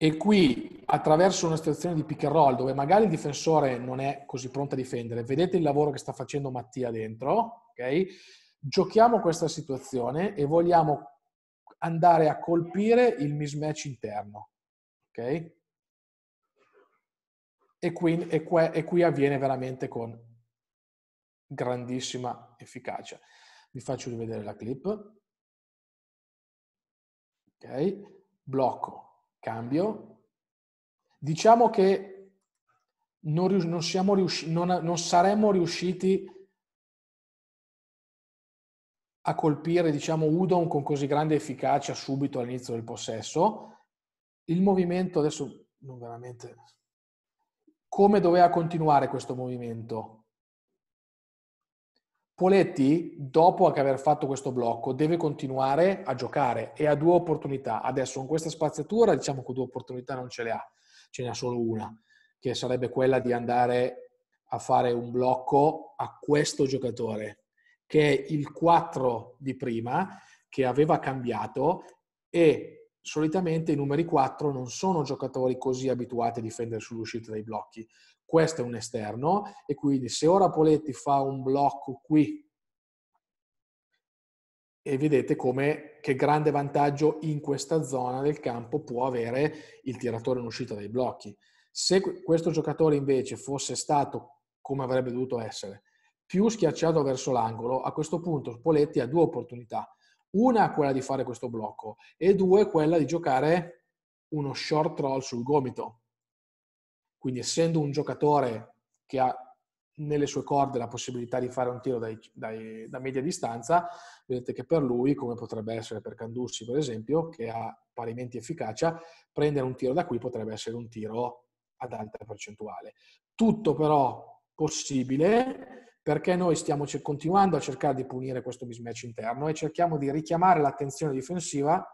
E qui, attraverso una situazione di pick and roll, dove magari il difensore non è così pronto a difendere, vedete il lavoro che sta facendo Mattia dentro, ok? Giochiamo questa situazione e vogliamo andare a colpire il mismatch interno, ok? e, quindi, e, que, e qui avviene veramente con grandissima efficacia. Vi faccio rivedere la clip. Ok, blocco, cambio. Diciamo che non, non, siamo riusci- non, non saremmo riusciti a colpire, diciamo, Udon con così grande efficacia subito all'inizio del possesso. Il movimento, adesso non veramente come doveva continuare questo movimento. Poletti, dopo che aver fatto questo blocco, deve continuare a giocare e ha due opportunità. Adesso con questa spaziatura, diciamo che due opportunità non ce le ha, ce n'è solo una, che sarebbe quella di andare a fare un blocco a questo giocatore, che è il 4 di prima, che aveva cambiato e solitamente i numeri 4 non sono giocatori così abituati a difendere sull'uscita dai blocchi. Questo è un esterno e quindi se ora Poletti fa un blocco qui e vedete come che grande vantaggio in questa zona del campo può avere il tiratore in uscita dai blocchi. Se questo giocatore invece fosse stato come avrebbe dovuto essere, più schiacciato verso l'angolo, a questo punto Poletti ha due opportunità una, quella di fare questo blocco e due, quella di giocare uno short roll sul gomito. Quindi essendo un giocatore che ha nelle sue corde la possibilità di fare un tiro dai, dai, da media distanza, vedete che per lui, come potrebbe essere per Candussi per esempio, che ha parimenti efficacia, prendere un tiro da qui potrebbe essere un tiro ad alta percentuale. Tutto però possibile perché noi stiamo continuando a cercare di punire questo mismatch interno e cerchiamo di richiamare l'attenzione difensiva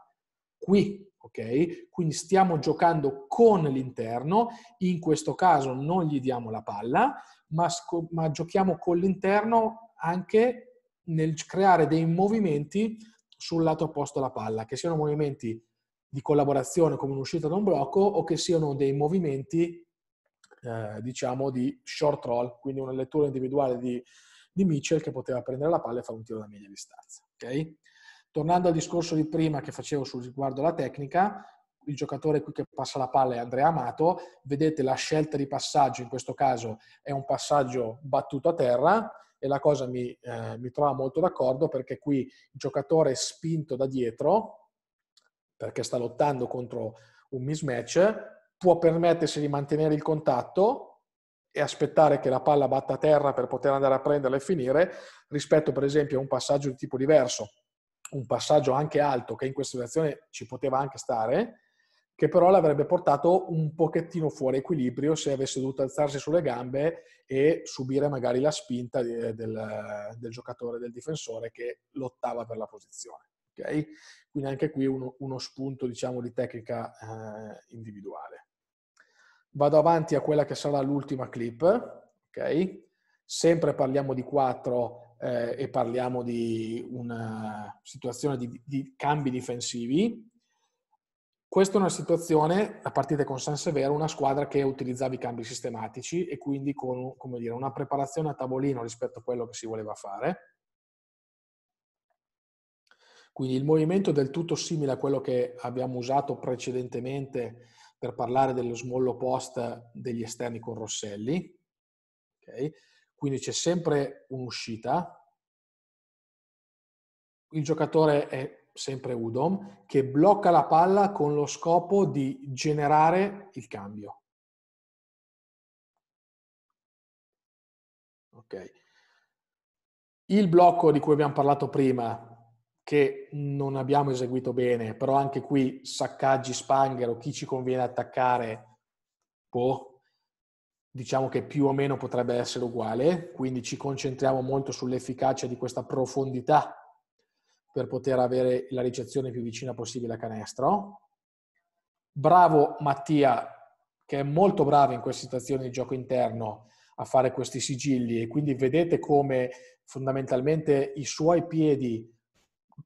qui, ok? Quindi stiamo giocando con l'interno, in questo caso non gli diamo la palla, ma, ma giochiamo con l'interno anche nel creare dei movimenti sul lato opposto alla palla, che siano movimenti di collaborazione come un'uscita da un blocco o che siano dei movimenti eh, diciamo di short roll, quindi una lettura individuale di, di Mitchell che poteva prendere la palla e fare un tiro da media distanza. Okay? Tornando al discorso di prima che facevo sul riguardo alla tecnica, il giocatore qui che passa la palla è Andrea Amato, vedete la scelta di passaggio, in questo caso è un passaggio battuto a terra e la cosa mi, eh, mi trova molto d'accordo perché qui il giocatore è spinto da dietro perché sta lottando contro un mismatch, può permettersi di mantenere il contatto e aspettare che la palla batta a terra per poter andare a prenderla e finire, rispetto per esempio a un passaggio di tipo diverso, un passaggio anche alto che in questa situazione ci poteva anche stare, che però l'avrebbe portato un pochettino fuori equilibrio se avesse dovuto alzarsi sulle gambe e subire magari la spinta eh, del, del giocatore, del difensore che lottava per la posizione. Okay? Quindi anche qui uno, uno spunto diciamo, di tecnica eh, individuale vado avanti a quella che sarà l'ultima clip, ok? Sempre parliamo di 4 eh, e parliamo di una eh, situazione di, di, cambi difensivi. Questa è una situazione, a partire con San Severo, una squadra che utilizzava i cambi sistematici e quindi con dire, una preparazione a tavolino rispetto a quello che si voleva fare. Quindi il movimento è del tutto simile a quello che abbiamo usato precedentemente per parlare dello small post degli esterni con Rosselli. Okay? Quindi c'è sempre un'uscita. Il giocatore è sempre Udom, che blocca la palla con lo scopo di generare il cambio. Ok. Il blocco di cui abbiamo parlato prima che non abbiamo eseguito bene, però anche qui saccaggi spanghero, chi ci conviene attaccare, boh, diciamo che più o meno potrebbe essere uguale, quindi ci concentriamo molto sull'efficacia di questa profondità per poter avere la ricezione più vicina possibile a canestro. Bravo Mattia, che è molto bravo in queste situazioni di gioco interno a fare questi sigilli e quindi vedete come fondamentalmente i suoi piedi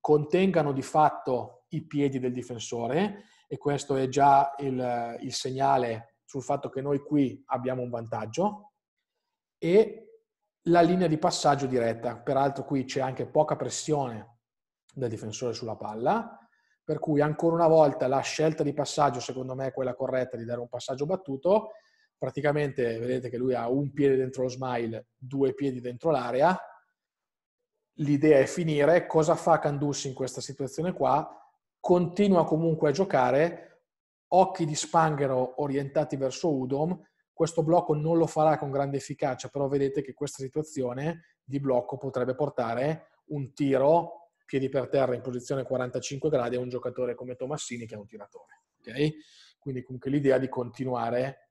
contengano di fatto i piedi del difensore e questo è già il, il segnale sul fatto che noi qui abbiamo un vantaggio e la linea di passaggio diretta, peraltro qui c'è anche poca pressione del difensore sulla palla, per cui ancora una volta la scelta di passaggio secondo me è quella corretta di dare un passaggio battuto, praticamente vedete che lui ha un piede dentro lo smile, due piedi dentro l'area, l'idea è finire, cosa fa Candussi in questa situazione qua? Continua comunque a giocare, occhi di Spanghero orientati verso Udom, questo blocco non lo farà con grande efficacia, però vedete che questa situazione di blocco potrebbe portare un tiro piedi per terra in posizione 45 gradi a un giocatore come Tomassini che è un tiratore. Okay? Quindi comunque l'idea di continuare,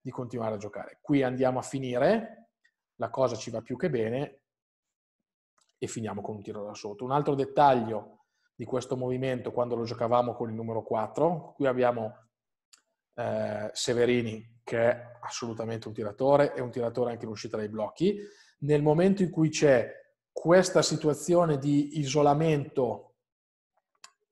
di continuare a giocare. Qui andiamo a finire, la cosa ci va più che bene, e finiamo con un tiro da sotto. Un altro dettaglio di questo movimento quando lo giocavamo con il numero 4, qui abbiamo eh, Severini che è assolutamente un tiratore, è un tiratore anche in uscita dai blocchi. Nel momento in cui c'è questa situazione di isolamento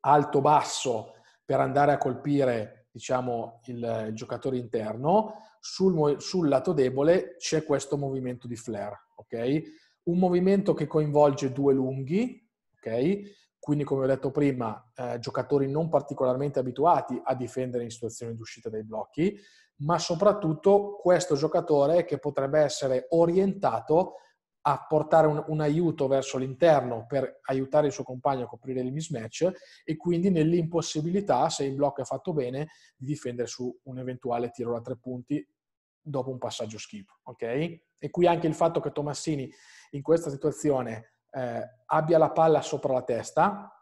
alto-basso per andare a colpire diciamo, il, il giocatore interno, sul, sul, lato debole c'è questo movimento di flare. Okay? un movimento che coinvolge due lunghi, ok? Quindi, come ho detto prima, eh, giocatori non particolarmente abituati a difendere in situazioni d'uscita uscita dai blocchi, ma soprattutto questo giocatore che potrebbe essere orientato a portare un, un, aiuto verso l'interno per aiutare il suo compagno a coprire il mismatch e quindi nell'impossibilità, se il blocco è fatto bene, di difendere su un eventuale tiro da tre punti dopo un passaggio schifo. Ok? E qui anche il fatto che Tomassini in questa situazione eh, abbia la palla sopra la testa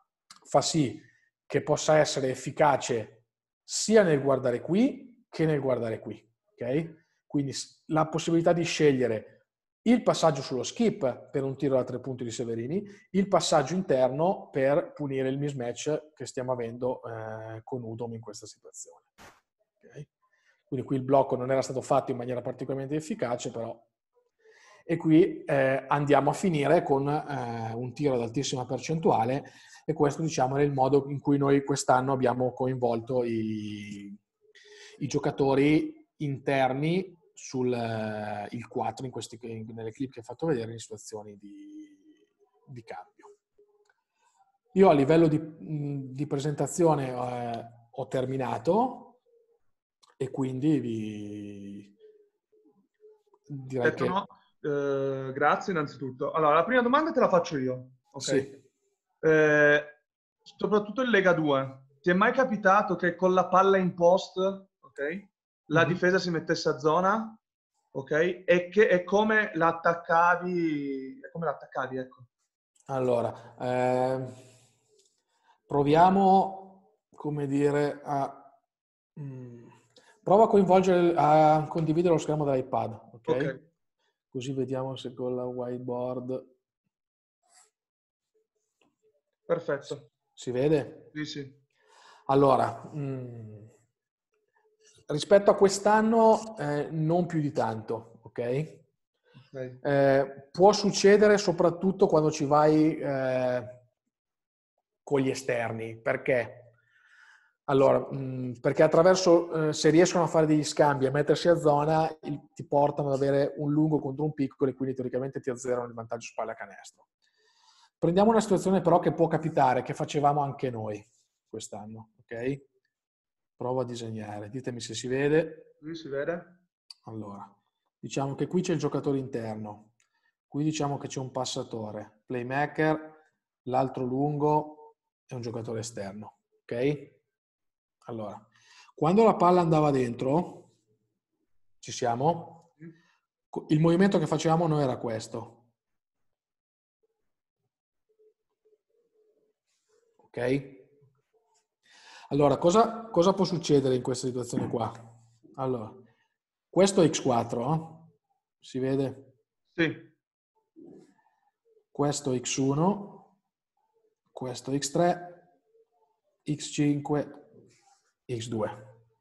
fa sì che possa essere efficace sia nel guardare qui che nel guardare qui. Okay? Quindi la possibilità di scegliere il passaggio sullo skip per un tiro da tre punti di Severini, il passaggio interno per punire il mismatch che stiamo avendo eh, con Udom in questa situazione. Okay? Quindi qui il blocco non era stato fatto in maniera particolarmente efficace, però e qui eh, andiamo a finire con eh, un tiro ad altissima percentuale e questo diciamo è il modo in cui noi quest'anno abbiamo coinvolto i, i giocatori interni sul eh, il 4 in questi, in, nelle clip che ho fatto vedere in situazioni di, di cambio. Io a livello di, di presentazione eh, ho terminato e quindi vi direi Aspetta, che... No eh, grazie innanzitutto. Allora, la prima domanda te la faccio io. Ok. Sì. Eh, soprattutto in Lega 2, ti è mai capitato che con la palla in post, ok, la mm-hmm. difesa si mettesse a zona, ok, e, che, e come la attaccavi, come la ecco. Allora, eh, proviamo, come dire, a... Mh, mm, prova a coinvolgere, a condividere lo schermo dell'iPad, ok? okay così vediamo se con la whiteboard... Perfetto. Si vede? Sì, sì. Allora, mh, mm, rispetto a quest'anno eh, non più di tanto, ok? okay. Eh, può succedere soprattutto quando ci vai eh, con gli esterni, perché? Allora, mm, perché attraverso, eh, se riescono a fare degli scambi e mettersi a zona, ti portano ad avere un lungo contro un piccolo e quindi teoricamente ti azzerano il vantaggio spalle a canestro. Prendiamo una situazione però che può capitare, che facevamo anche noi quest'anno, ok? Provo a disegnare, ditemi se si vede. Sì, si vede. Allora, diciamo che qui c'è il giocatore interno, qui diciamo che c'è un passatore, playmaker, l'altro lungo è un giocatore esterno, ok? Allora, quando la palla andava dentro, ci siamo, il movimento che facevamo non era questo. Ok? Allora, cosa, cosa può succedere in questa situazione qua? Allora, questo è x4, eh? si vede? Sì. Questo x1, questo x3, x5, X2.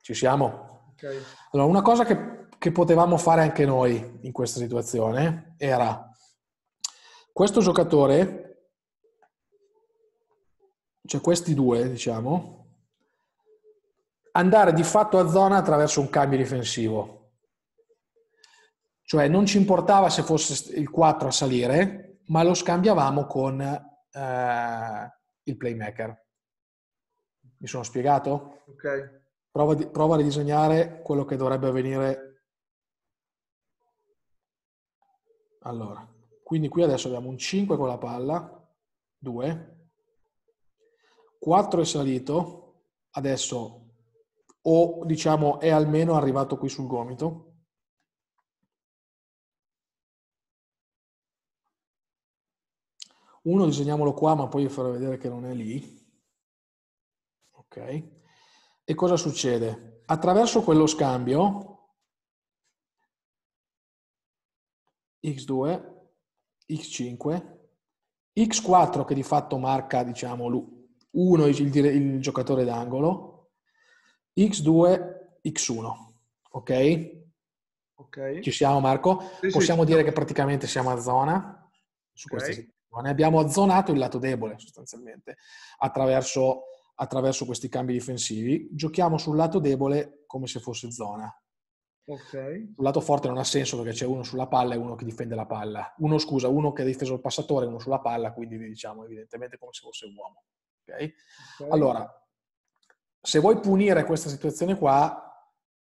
Ci siamo? Okay. Allora, una cosa che, che potevamo fare anche noi in questa situazione era questo giocatore, cioè questi due, diciamo, andare di fatto a zona attraverso un cambio difensivo. Cioè non ci importava se fosse il 4 a salire, ma lo scambiavamo con eh, il playmaker. Mi sono spiegato? Ok. Prova, di, prova a ridisegnare quello che dovrebbe avvenire. Allora, quindi qui adesso abbiamo un 5 con la palla, 2, 4 è salito, adesso o diciamo è almeno arrivato qui sul gomito. Uno disegniamolo qua, ma poi vi farò vedere che non è lì. Ok? E cosa succede? Attraverso quello scambio x2, x5, x4 che di fatto marca diciamo 1 il, il giocatore d'angolo, x2, x1. Ok? Okay. Ci siamo Marco? Sì, Possiamo sì, dire sì. che praticamente siamo a zona su okay. questa situazione. Abbiamo azzonato il lato debole sostanzialmente attraverso attraverso questi cambi difensivi. Giochiamo sul lato debole come se fosse zona. Okay. Sul lato forte non ha senso perché c'è uno sulla palla e uno che difende la palla. Uno, scusa, uno che ha difeso il passatore, e uno sulla palla, quindi diciamo evidentemente come se fosse un uomo. Okay? Okay. Allora, se vuoi punire questa situazione qua,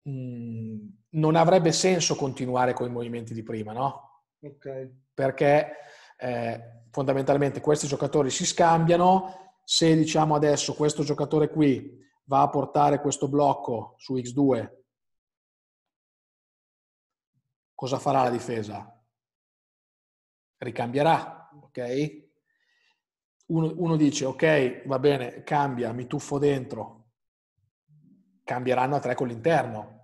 mh, mm, non avrebbe senso continuare con i movimenti di prima, no? Perché eh, fondamentalmente questi giocatori si scambiano, se diciamo adesso questo giocatore qui va a portare questo blocco su X2, cosa farà la difesa? Ricambierà, ok? Uno, uno dice, ok, va bene, cambia, mi tuffo dentro, cambieranno a tre con l'interno.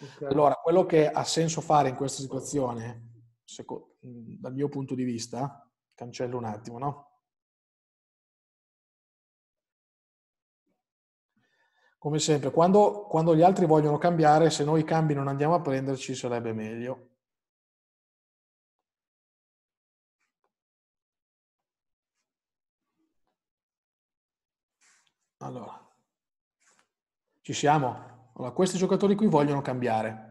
Okay. Allora, quello che ha senso fare in questa situazione, secondo, dal mio punto di vista, cancello un attimo, no? come sempre, quando, quando, gli altri vogliono cambiare, se noi cambi non andiamo a prenderci, sarebbe meglio. Allora, ci siamo. Allora, questi giocatori qui vogliono cambiare.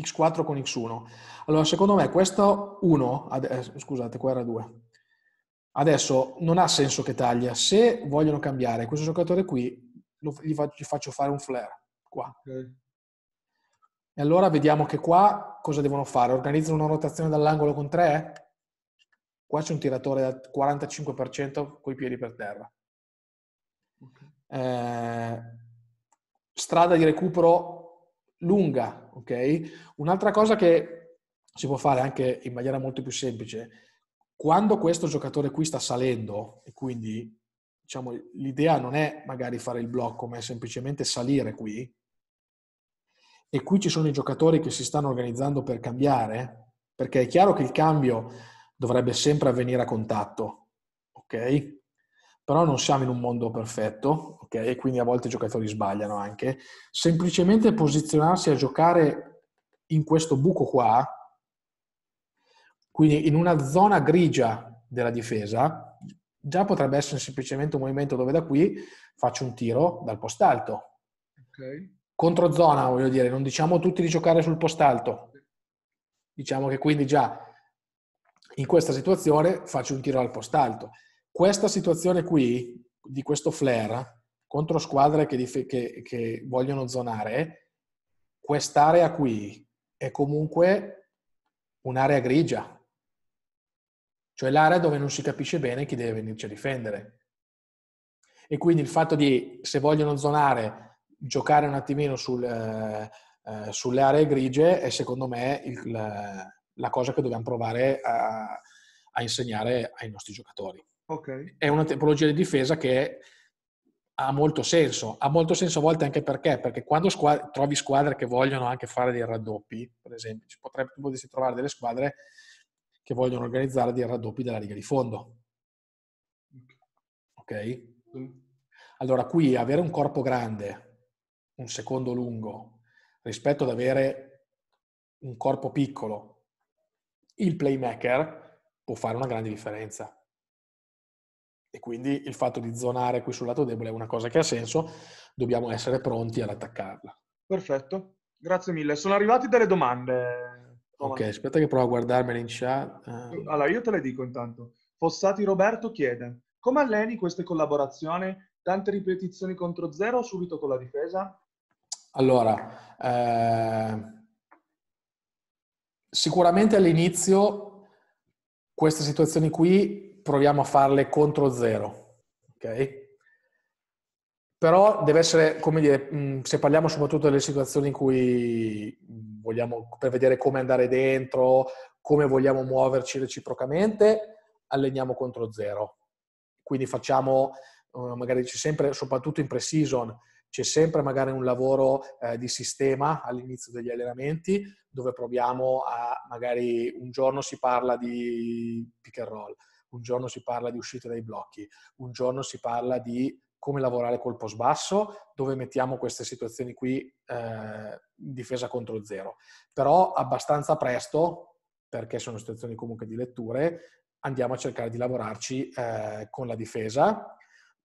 X4 con X1. Allora, secondo me questo 1, eh, scusate, qua era 2. Adesso non ha senso che taglia. Se vogliono cambiare questo giocatore qui, gli, faccio, fare un flare qua. Okay. E allora vediamo che qua cosa devono fare? Organizzano una rotazione dall'angolo con 3? Qua c'è un tiratore al 45% con i piedi per terra. Okay. Eh, strada di recupero lunga, ok? Un'altra cosa che si può fare anche in maniera molto più semplice, quando questo giocatore qui sta salendo e quindi diciamo, l'idea non è magari fare il blocco, ma è semplicemente salire qui. E qui ci sono i giocatori che si stanno organizzando per cambiare, perché è chiaro che il cambio dovrebbe sempre avvenire a contatto, ok? Però non siamo in un mondo perfetto, ok? E quindi a volte i giocatori sbagliano anche. Semplicemente posizionarsi a giocare in questo buco qua, quindi in una zona grigia della difesa, Già potrebbe essere semplicemente un movimento dove da qui faccio un tiro dal post alto. Okay. Contro zona, voglio dire, non diciamo tutti di giocare sul post alto. Diciamo che quindi già in questa situazione faccio un tiro dal post alto. Questa situazione qui, di questo flare, contro squadre che, dif- che, che vogliono zonare, quest'area qui è comunque un'area grigia cioè l'area dove non si capisce bene chi deve venirci a difendere. E quindi il fatto di, se vogliono zonare, giocare un attimino sul, eh, eh, sulle aree grigie è secondo me il, la, la, cosa che dobbiamo provare a, a insegnare ai nostri giocatori. Okay. È una tipologia di difesa che ha molto senso, ha molto senso a volte anche perché, perché quando squadre, trovi squadre che vogliono anche fare dei raddoppi, per esempio, ci potrebbe, trovare delle squadre che vogliono organizzare dei raddoppi della riga di fondo. Ok? Allora qui avere un corpo grande, un secondo lungo, rispetto ad avere un corpo piccolo, il playmaker può fare una grande differenza. E quindi il fatto di zonare qui sul lato debole è una cosa che ha senso, dobbiamo essere pronti ad attaccarla. Perfetto, grazie mille. Sono arrivate delle domande. Ok, aspetta che provo a guardarmela in chat. Eh. Allora, io te le dico intanto. Fossati Roberto chiede, come alleni queste collaborazioni? Tante ripetizioni contro zero o subito con la difesa? Allora, eh, sicuramente all'inizio queste situazioni qui proviamo a farle contro zero, ok? Però deve essere, come dire, mm, se parliamo soprattutto delle situazioni in cui vogliamo, per vedere come andare dentro, come vogliamo muoverci reciprocamente, alleniamo contro zero. Quindi facciamo, eh, magari c'è sempre, soprattutto in pre-season, c'è sempre magari un lavoro eh, di sistema all'inizio degli allenamenti dove proviamo a, magari un giorno si parla di pick and roll, un giorno si parla di uscita dai blocchi, un giorno si parla di come lavorare colpo sbasso, dove mettiamo queste situazioni qui eh, difesa contro zero. Però abbastanza presto, perché sono situazioni comunque di letture, andiamo a cercare di lavorarci eh, con la difesa.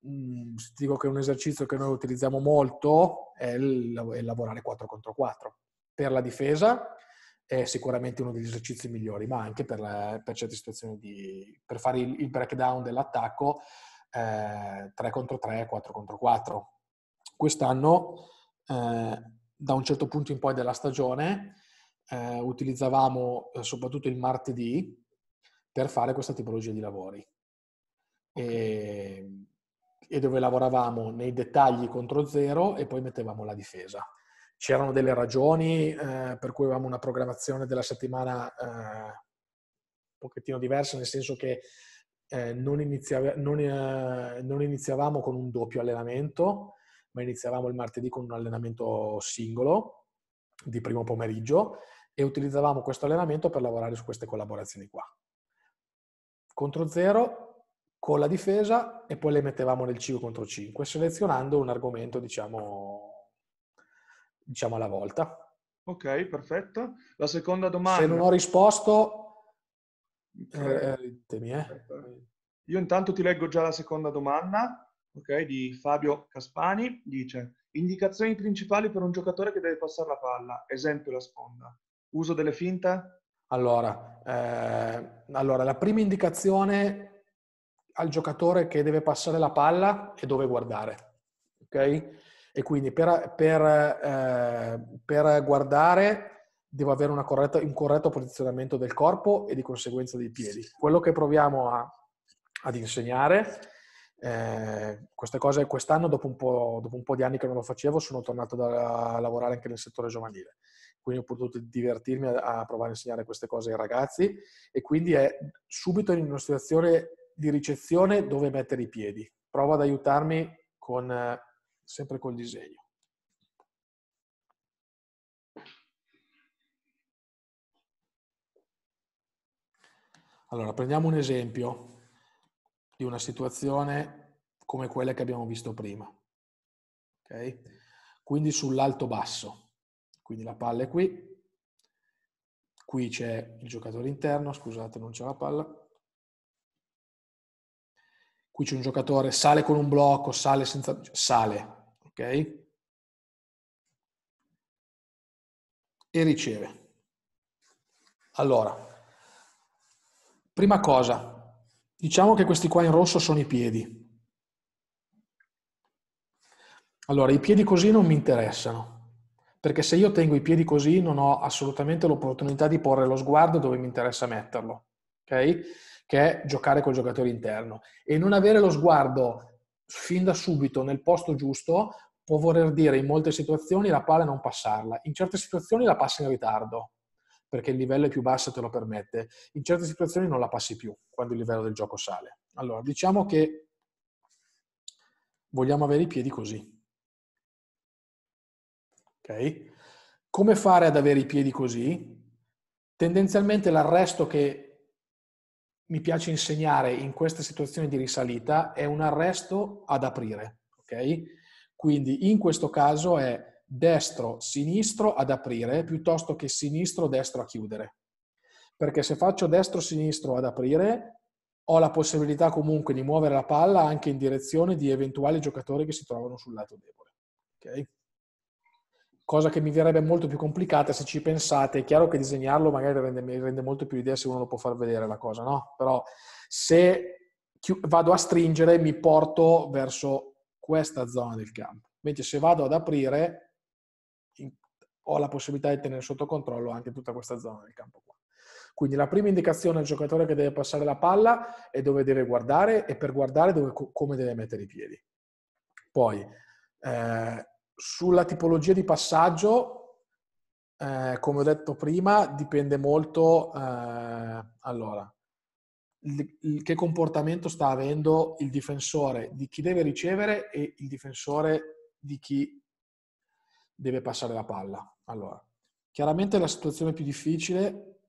Mm, dico che un esercizio che noi utilizziamo molto è il, è il lavorare 4 contro 4. Per la difesa è sicuramente uno degli esercizi migliori, ma anche per, la, eh, per certe situazioni di, per fare il, il breakdown dell'attacco eh, 3 contro 3, 4 contro 4. Quest'anno, eh, da un certo punto in poi della stagione, eh, utilizzavamo eh, soprattutto il martedì per fare questa tipologia di lavori. E, ehm, e dove lavoravamo nei dettagli contro zero e poi mettevamo la difesa c'erano delle ragioni eh, per cui avevamo una programmazione della settimana eh, un pochettino diversa, nel senso che eh, non, iniziava, non, eh, non, iniziavamo con un doppio allenamento, ma iniziavamo il martedì con un allenamento singolo di primo pomeriggio e utilizzavamo questo allenamento per lavorare su queste collaborazioni qua. Contro zero, con la difesa e poi le mettevamo nel 5 contro 5, selezionando un argomento, diciamo, diciamo alla volta. Ok, perfetto. La seconda domanda. Se non ho risposto, eh, temi, eh. eh. Io intanto ti leggo già la seconda domanda, ok, di Fabio Caspani. Dice, indicazioni principali per un giocatore che deve passare la palla, esempio la sponda. Uso delle finte? Allora, eh, allora la prima indicazione al giocatore che deve passare la palla è dove guardare, ok? E quindi per, per, eh, per guardare devo avere corretta, un corretto posizionamento del corpo e di conseguenza dei piedi. Quello che proviamo a, ad insegnare, eh, queste cose quest'anno, dopo un, dopo un, po', di anni che non lo facevo, sono tornato da, a lavorare anche nel settore giovanile. Quindi ho potuto divertirmi a, a provare a insegnare queste cose ai ragazzi e quindi è subito in una situazione di ricezione dove mettere i piedi. Prova ad aiutarmi con, sempre col disegno. Allora, prendiamo un esempio di una situazione come quella che abbiamo visto prima. Okay? Quindi sull'alto-basso. Quindi la palla è qui, qui c'è il giocatore interno, scusate non c'è la palla, qui c'è un giocatore, sale con un blocco, sale senza... sale, ok? E riceve. Allora, Prima cosa, diciamo che questi qua in rosso sono i piedi. Allora, i piedi così non mi interessano, perché se io tengo i piedi così non ho assolutamente l'opportunità di porre lo sguardo dove mi interessa metterlo, okay? Che è giocare col giocatore interno. E non avere lo sguardo fin da subito nel posto giusto può voler dire in molte situazioni la palla non passarla, in certe situazioni la passa in ritardo, perché il livello è più basso e te lo permette, in certe situazioni non la passi più quando il livello del gioco sale. Allora, diciamo che vogliamo avere i piedi così. Ok? Come fare ad avere i piedi così? Tendenzialmente l'arresto che mi piace insegnare in questa situazione di risalita è un arresto ad aprire. Ok? Quindi in questo caso è destro-sinistro ad aprire piuttosto che sinistro-destro a chiudere. Perché se faccio destro-sinistro ad aprire, ho la possibilità comunque di muovere la palla anche in direzione di eventuali giocatori che si trovano sul lato debole. Okay? Cosa che mi verrebbe molto più complicata se ci pensate. È chiaro che disegnarlo magari rende, mi rende molto più idea se uno lo può far vedere la cosa, no? Però se vado a stringere mi porto verso questa zona del campo. Invece se vado ad aprire ho la possibilità di tenere sotto controllo anche tutta questa zona del campo qua. Quindi la prima indicazione al giocatore che deve passare la palla è dove deve guardare e per guardare dove, come deve mettere i piedi. Poi, eh, sulla tipologia di passaggio, eh, come ho detto prima, dipende molto... Eh, allora, che comportamento sta avendo il difensore di chi deve ricevere e il difensore di chi deve passare la palla. Allora, chiaramente la situazione più difficile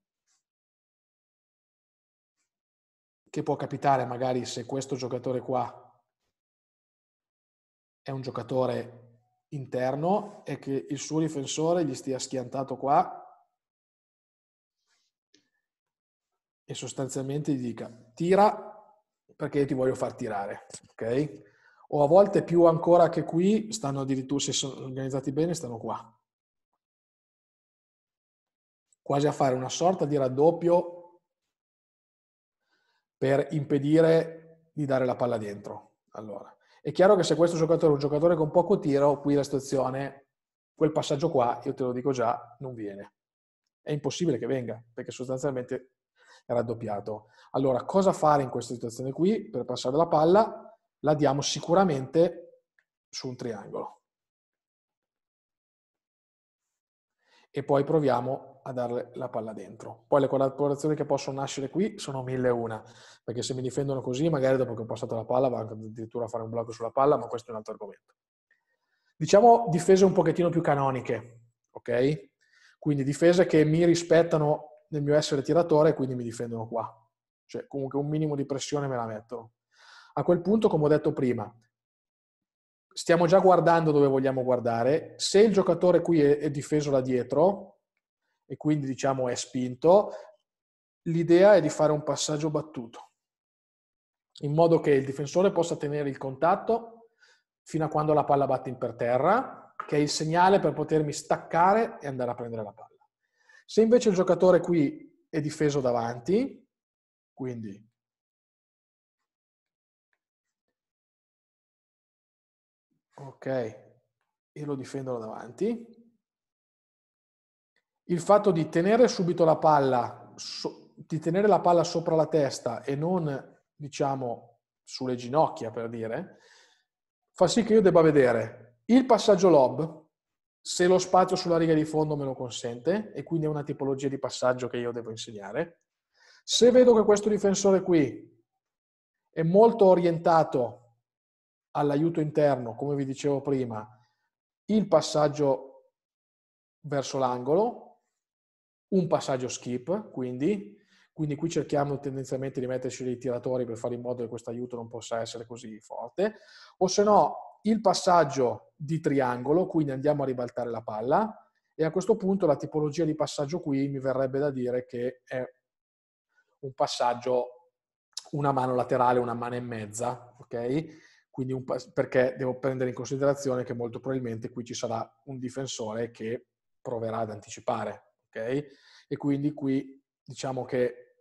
che può capitare magari se questo giocatore qua è un giocatore interno è che il suo difensore gli stia schiantato qua e sostanzialmente gli dica tira perché io ti voglio far tirare, ok? o a volte più ancora che qui, stanno addirittura, se sono organizzati bene, stanno qua. Quasi a fare una sorta di raddoppio per impedire di dare la palla dentro. Allora, è chiaro che se questo giocatore è un giocatore con poco tiro, qui la situazione, quel passaggio qua, io te lo dico già, non viene. È impossibile che venga, perché sostanzialmente è raddoppiato. Allora, cosa fare in questa situazione qui per passare la palla? la diamo sicuramente su un triangolo. E poi proviamo a darle la palla dentro. Poi le collaborazioni che possono nascere qui sono mille e una, perché se mi difendono così, magari dopo che ho passato la palla, vado addirittura a fare un blocco sulla palla, ma questo è un altro argomento. Diciamo difese un pochettino più canoniche, ok? Quindi difese che mi rispettano nel mio essere tiratore e quindi mi difendono qua. Cioè comunque un minimo di pressione me la mettono a quel punto, come ho detto prima, stiamo già guardando dove vogliamo guardare. Se il giocatore qui è, difeso là dietro e quindi diciamo è spinto, l'idea è di fare un passaggio battuto, in modo che il difensore possa tenere il contatto fino a quando la palla batte in per terra, che è il segnale per potermi staccare e andare a prendere la palla. Se invece il giocatore qui è difeso davanti, quindi Ok, e lo difendo difendono davanti. Il fatto di tenere subito la palla, so, di tenere la palla sopra la testa e non, diciamo, sulle ginocchia, per dire, fa sì che io debba vedere il passaggio lob, se lo spazio sulla riga di fondo me lo consente, e quindi è una tipologia di passaggio che io devo insegnare. Se vedo che questo difensore qui è molto orientato all'aiuto interno, come vi dicevo prima, il passaggio verso l'angolo, un passaggio skip, quindi, quindi qui cerchiamo tendenzialmente di metterci dei tiratori per fare in modo che questo aiuto non possa essere così forte, o se no il passaggio di triangolo, quindi andiamo a ribaltare la palla, e a questo punto la tipologia di passaggio qui mi verrebbe da dire che è un passaggio una mano laterale, una mano e mezza, ok? quindi un, perché devo prendere in considerazione che molto probabilmente qui ci sarà un difensore che proverà ad anticipare, okay? E quindi qui diciamo che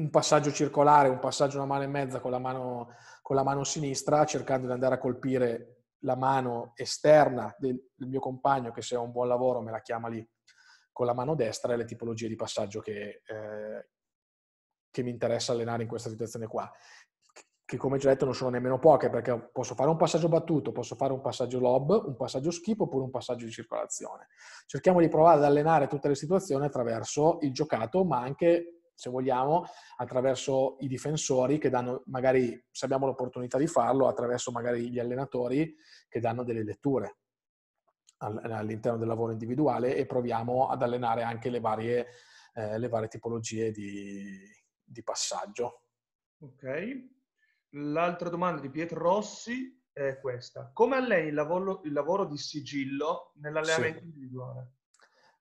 un passaggio circolare, un passaggio una mano e mezza con la mano, con la mano sinistra, cercando di andare a colpire la mano esterna del, del mio compagno che se ha un buon lavoro me la chiama lì con la mano destra e le tipologie di passaggio che, eh, che mi interessa allenare in questa situazione qua che come già detto non sono nemmeno poche, perché posso fare un passaggio battuto, posso fare un passaggio lob, un passaggio skip oppure un passaggio di circolazione. Cerchiamo di provare ad allenare tutte le situazioni attraverso il giocato, ma anche, se vogliamo, attraverso i difensori che danno, magari, se abbiamo l'opportunità di farlo, attraverso magari gli allenatori che danno delle letture all'interno del lavoro individuale e proviamo ad allenare anche le varie, eh, le varie tipologie di, di passaggio. Ok, L'altra domanda di Pietro Rossi è questa. Come alleni il lavoro, il lavoro di sigillo nell'allenamento sì. individuale?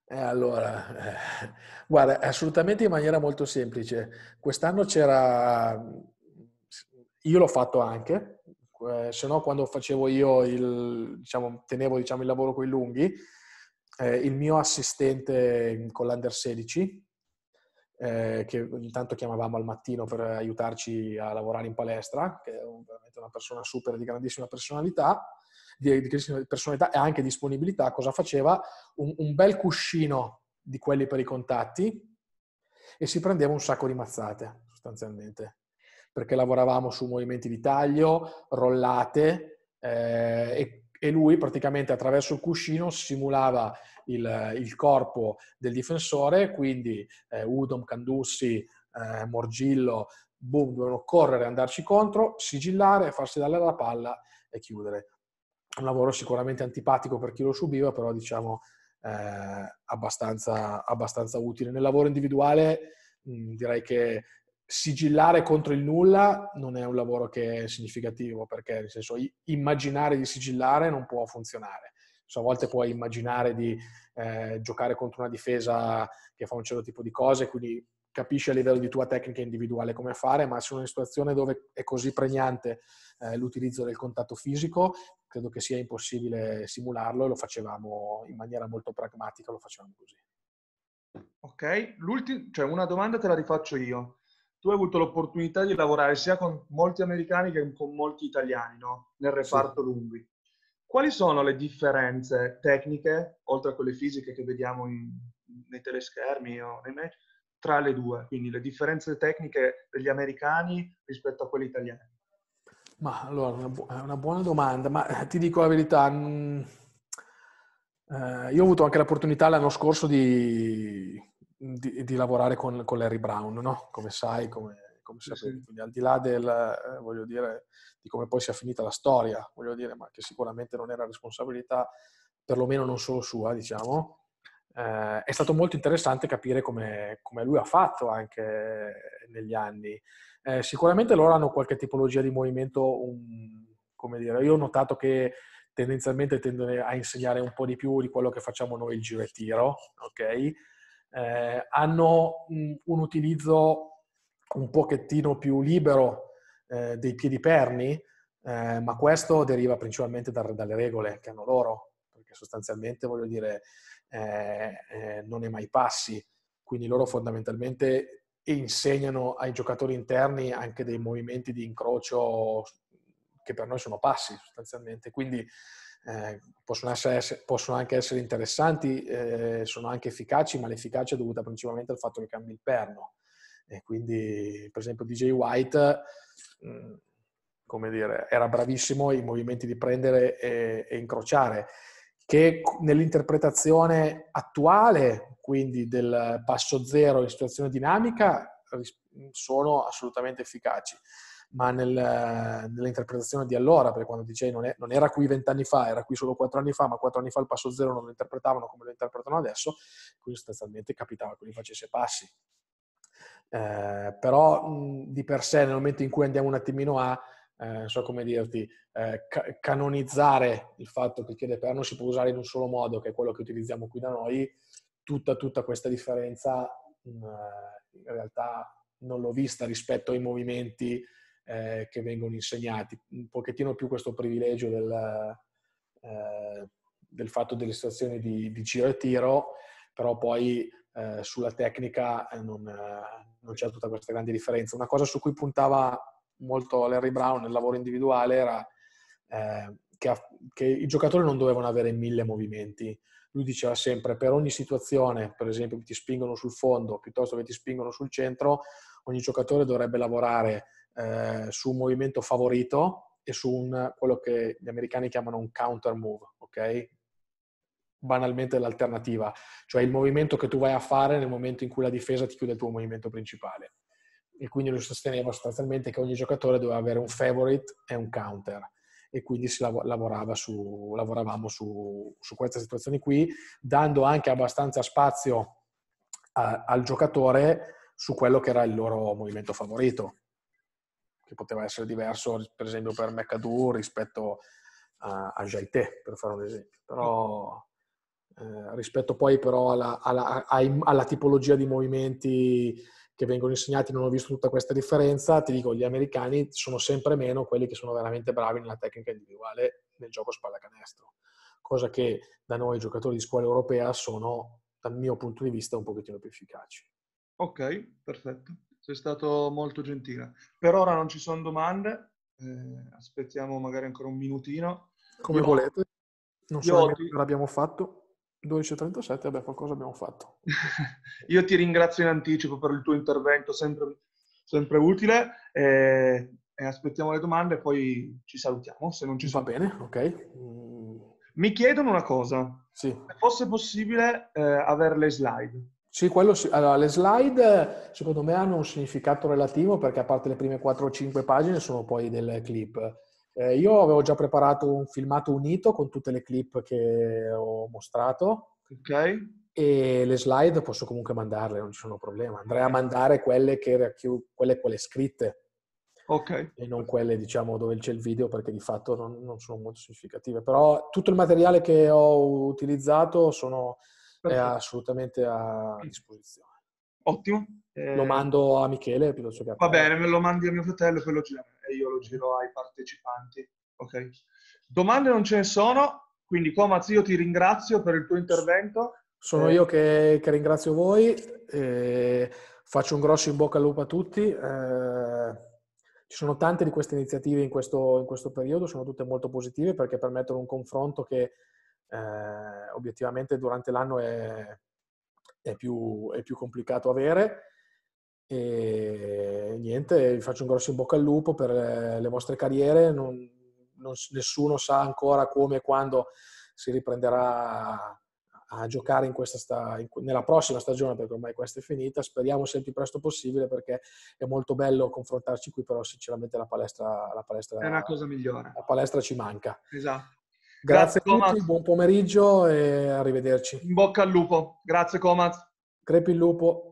Eh, allora, eh, guarda, assolutamente in maniera molto semplice. Quest'anno c'era, io l'ho fatto anche, eh, se no quando facevo io, il, diciamo, tenevo diciamo, il lavoro con i lunghi, eh, il mio assistente con l'Under 16 eh, che intanto chiamavamo al mattino per aiutarci a lavorare in palestra, che è un, veramente una persona super di grandissima personalità, di, di personalità e anche disponibilità, cosa faceva? Un, un, bel cuscino di quelli per i contatti e si prendeva un sacco di mazzate, sostanzialmente, perché lavoravamo su movimenti di taglio, rollate eh, e, e lui praticamente attraverso il cuscino simulava il, il corpo del difensore, quindi eh, Udom, Candussi, eh, Morgillo, boom, dovevano correre, andarci contro, sigillare, farsi dare la palla e chiudere. Un lavoro sicuramente antipatico per chi lo subiva, però diciamo eh, abbastanza, abbastanza utile. Nel lavoro individuale mh, mm, direi che sigillare contro il nulla non è un lavoro che è significativo, perché nel senso immaginare di sigillare non può funzionare a volte puoi immaginare di eh, giocare contro una difesa che fa un certo tipo di cose, quindi capisci a livello di tua tecnica individuale come fare, ma se una situazione dove è così pregnante eh, l'utilizzo del contatto fisico, credo che sia impossibile simularlo e lo facevamo in maniera molto pragmatica, lo facevamo così. Ok, cioè una domanda te la rifaccio io. Tu hai avuto l'opportunità di lavorare sia con molti americani che con molti italiani, no? Nel reparto sì. lunghi. Quali sono le differenze tecniche, oltre a quelle fisiche che vediamo in, nei teleschermi o nei match, tra le due? Quindi le differenze tecniche degli americani rispetto a quelle italiane? Ma allora, una, bu- una buona domanda, ma eh, ti dico la verità, mh, eh, io ho avuto anche l'opportunità l'anno scorso di, di, di lavorare con, con, Larry Brown, no? Come sai, come come sapete. Quindi al di là del, eh, voglio dire, di come poi sia finita la storia, voglio dire, ma che sicuramente non era responsabilità, perlomeno non solo sua, diciamo, eh, è stato molto interessante capire come, come, lui ha fatto anche negli anni. Eh, sicuramente loro hanno qualche tipologia di movimento, un, come dire, io ho notato che tendenzialmente tendono a insegnare un po' di più di quello che facciamo noi il giro e tiro, ok? Eh, hanno un, un utilizzo un pochettino più libero eh, dei piedi perni, eh, ma questo deriva principalmente da, dalle regole che hanno loro, perché sostanzialmente, voglio dire, eh, eh, non è mai passi, quindi loro fondamentalmente insegnano ai giocatori interni anche dei movimenti di incrocio che per noi sono passi sostanzialmente, quindi eh, possono, essere, possono, anche essere interessanti, eh, sono anche efficaci, ma l'efficacia è dovuta principalmente al fatto che cambi il perno. E quindi, per esempio, DJ White, mm, come dire, era bravissimo i movimenti di prendere e, e incrociare, che nell'interpretazione attuale, quindi del passo zero in situazione dinamica, sono assolutamente efficaci ma nel, nell'interpretazione di allora, perché quando DJ non, è, non era qui vent'anni fa, era qui solo quattro anni fa, ma quattro anni fa il passo zero non lo interpretavano come lo interpretano adesso, quindi sostanzialmente capitava che lui facesse passi eh, però mh, di per sé nel momento in cui andiamo un attimino a, eh, so come dirti, eh, ca- canonizzare il fatto che il piede perno si può usare in un solo modo, che è quello che utilizziamo qui da noi, tutta, tutta questa differenza mh, in realtà non l'ho vista rispetto ai movimenti eh, che vengono insegnati. Un pochettino più questo privilegio del, eh, del fatto delle situazioni di, di, giro e tiro, però poi eh, sulla tecnica eh, non, eh, non, c'è tutta questa grande differenza. Una cosa su cui puntava molto Larry Brown nel lavoro individuale era eh, che, che, i giocatori non dovevano avere mille movimenti. Lui diceva sempre, per ogni situazione, per esempio che ti spingono sul fondo piuttosto che ti spingono sul centro, ogni giocatore dovrebbe lavorare eh, su un movimento favorito e su un, quello che gli americani chiamano un counter move, ok? banalmente l'alternativa, cioè il movimento che tu vai a fare nel momento in cui la difesa ti chiude il tuo movimento principale. E quindi lui sosteneva sostanzialmente che ogni giocatore doveva avere un favorite e un counter e quindi lavorava su, lavoravamo su, su, queste situazioni qui, dando anche abbastanza spazio a, al giocatore su quello che era il loro movimento favorito, che poteva essere diverso per esempio per McAdoo rispetto a, a Jaite, per fare un esempio. Però eh, rispetto poi però alla, alla, alla, tipologia di movimenti che vengono insegnati, non ho visto tutta questa differenza, ti dico, gli americani sono sempre meno quelli che sono veramente bravi nella tecnica individuale nel gioco spallacanestro, cosa che da noi giocatori di scuola europea sono, dal mio punto di vista, un pochettino più efficaci. Ok, perfetto, sei stato molto gentile. Per ora non ci sono domande, eh, aspettiamo magari ancora un minutino. Come Io... volete, non so ti... che l'abbiamo fatto. 12.37, vabbè, qualcosa abbiamo fatto. Io ti ringrazio in anticipo per il tuo intervento, sempre, sempre utile. E, eh, e aspettiamo le domande e poi ci salutiamo. Se non ci va bene, ok. Mi chiedono una cosa. Sì. Se fosse possibile eh, avere le slide. Sì, quello sì. Allora, le slide secondo me hanno un significato relativo perché a parte le prime 4 o 5 pagine sono poi delle clip. Eh, io avevo già preparato un filmato unito con tutte le clip che ho mostrato. Ok. E le slide posso comunque mandarle, non ci sono problemi. Andrei a mandare quelle, che quelle, quelle scritte. Ok. E non quelle, diciamo, dove c'è il video, perché di fatto non, non, sono molto significative. Però tutto il materiale che ho utilizzato sono, è assolutamente a disposizione. Ottimo. Eh... Lo mando a Michele, Va bene, me lo mandi a mio fratello e poi lo giriamo e io lo giro ai partecipanti. Okay? Domande non ce ne sono, quindi Comaz io ti ringrazio per il tuo intervento. Sono eh. io che, che, ringrazio voi, eh, faccio un grosso in bocca al lupo a tutti. Eh, ci sono tante di queste iniziative in questo, in questo, periodo, sono tutte molto positive perché permettono un confronto che eh, obiettivamente durante l'anno è, è, più, è più complicato avere e niente, vi faccio un grosso in bocca al lupo per eh, le vostre carriere. Non, non, nessuno sa ancora come e quando si riprenderà a giocare in questa sta, in, nella prossima stagione, perché ormai questa è finita. Speriamo sempre il più presto possibile, perché è molto bello confrontarci qui, però sinceramente la palestra, la palestra è una cosa migliore. La palestra ci manca. Esatto. Grazie, Grazie a tutti, Comat. buon pomeriggio e arrivederci. In bocca al lupo. Grazie Comat. Crepi il lupo.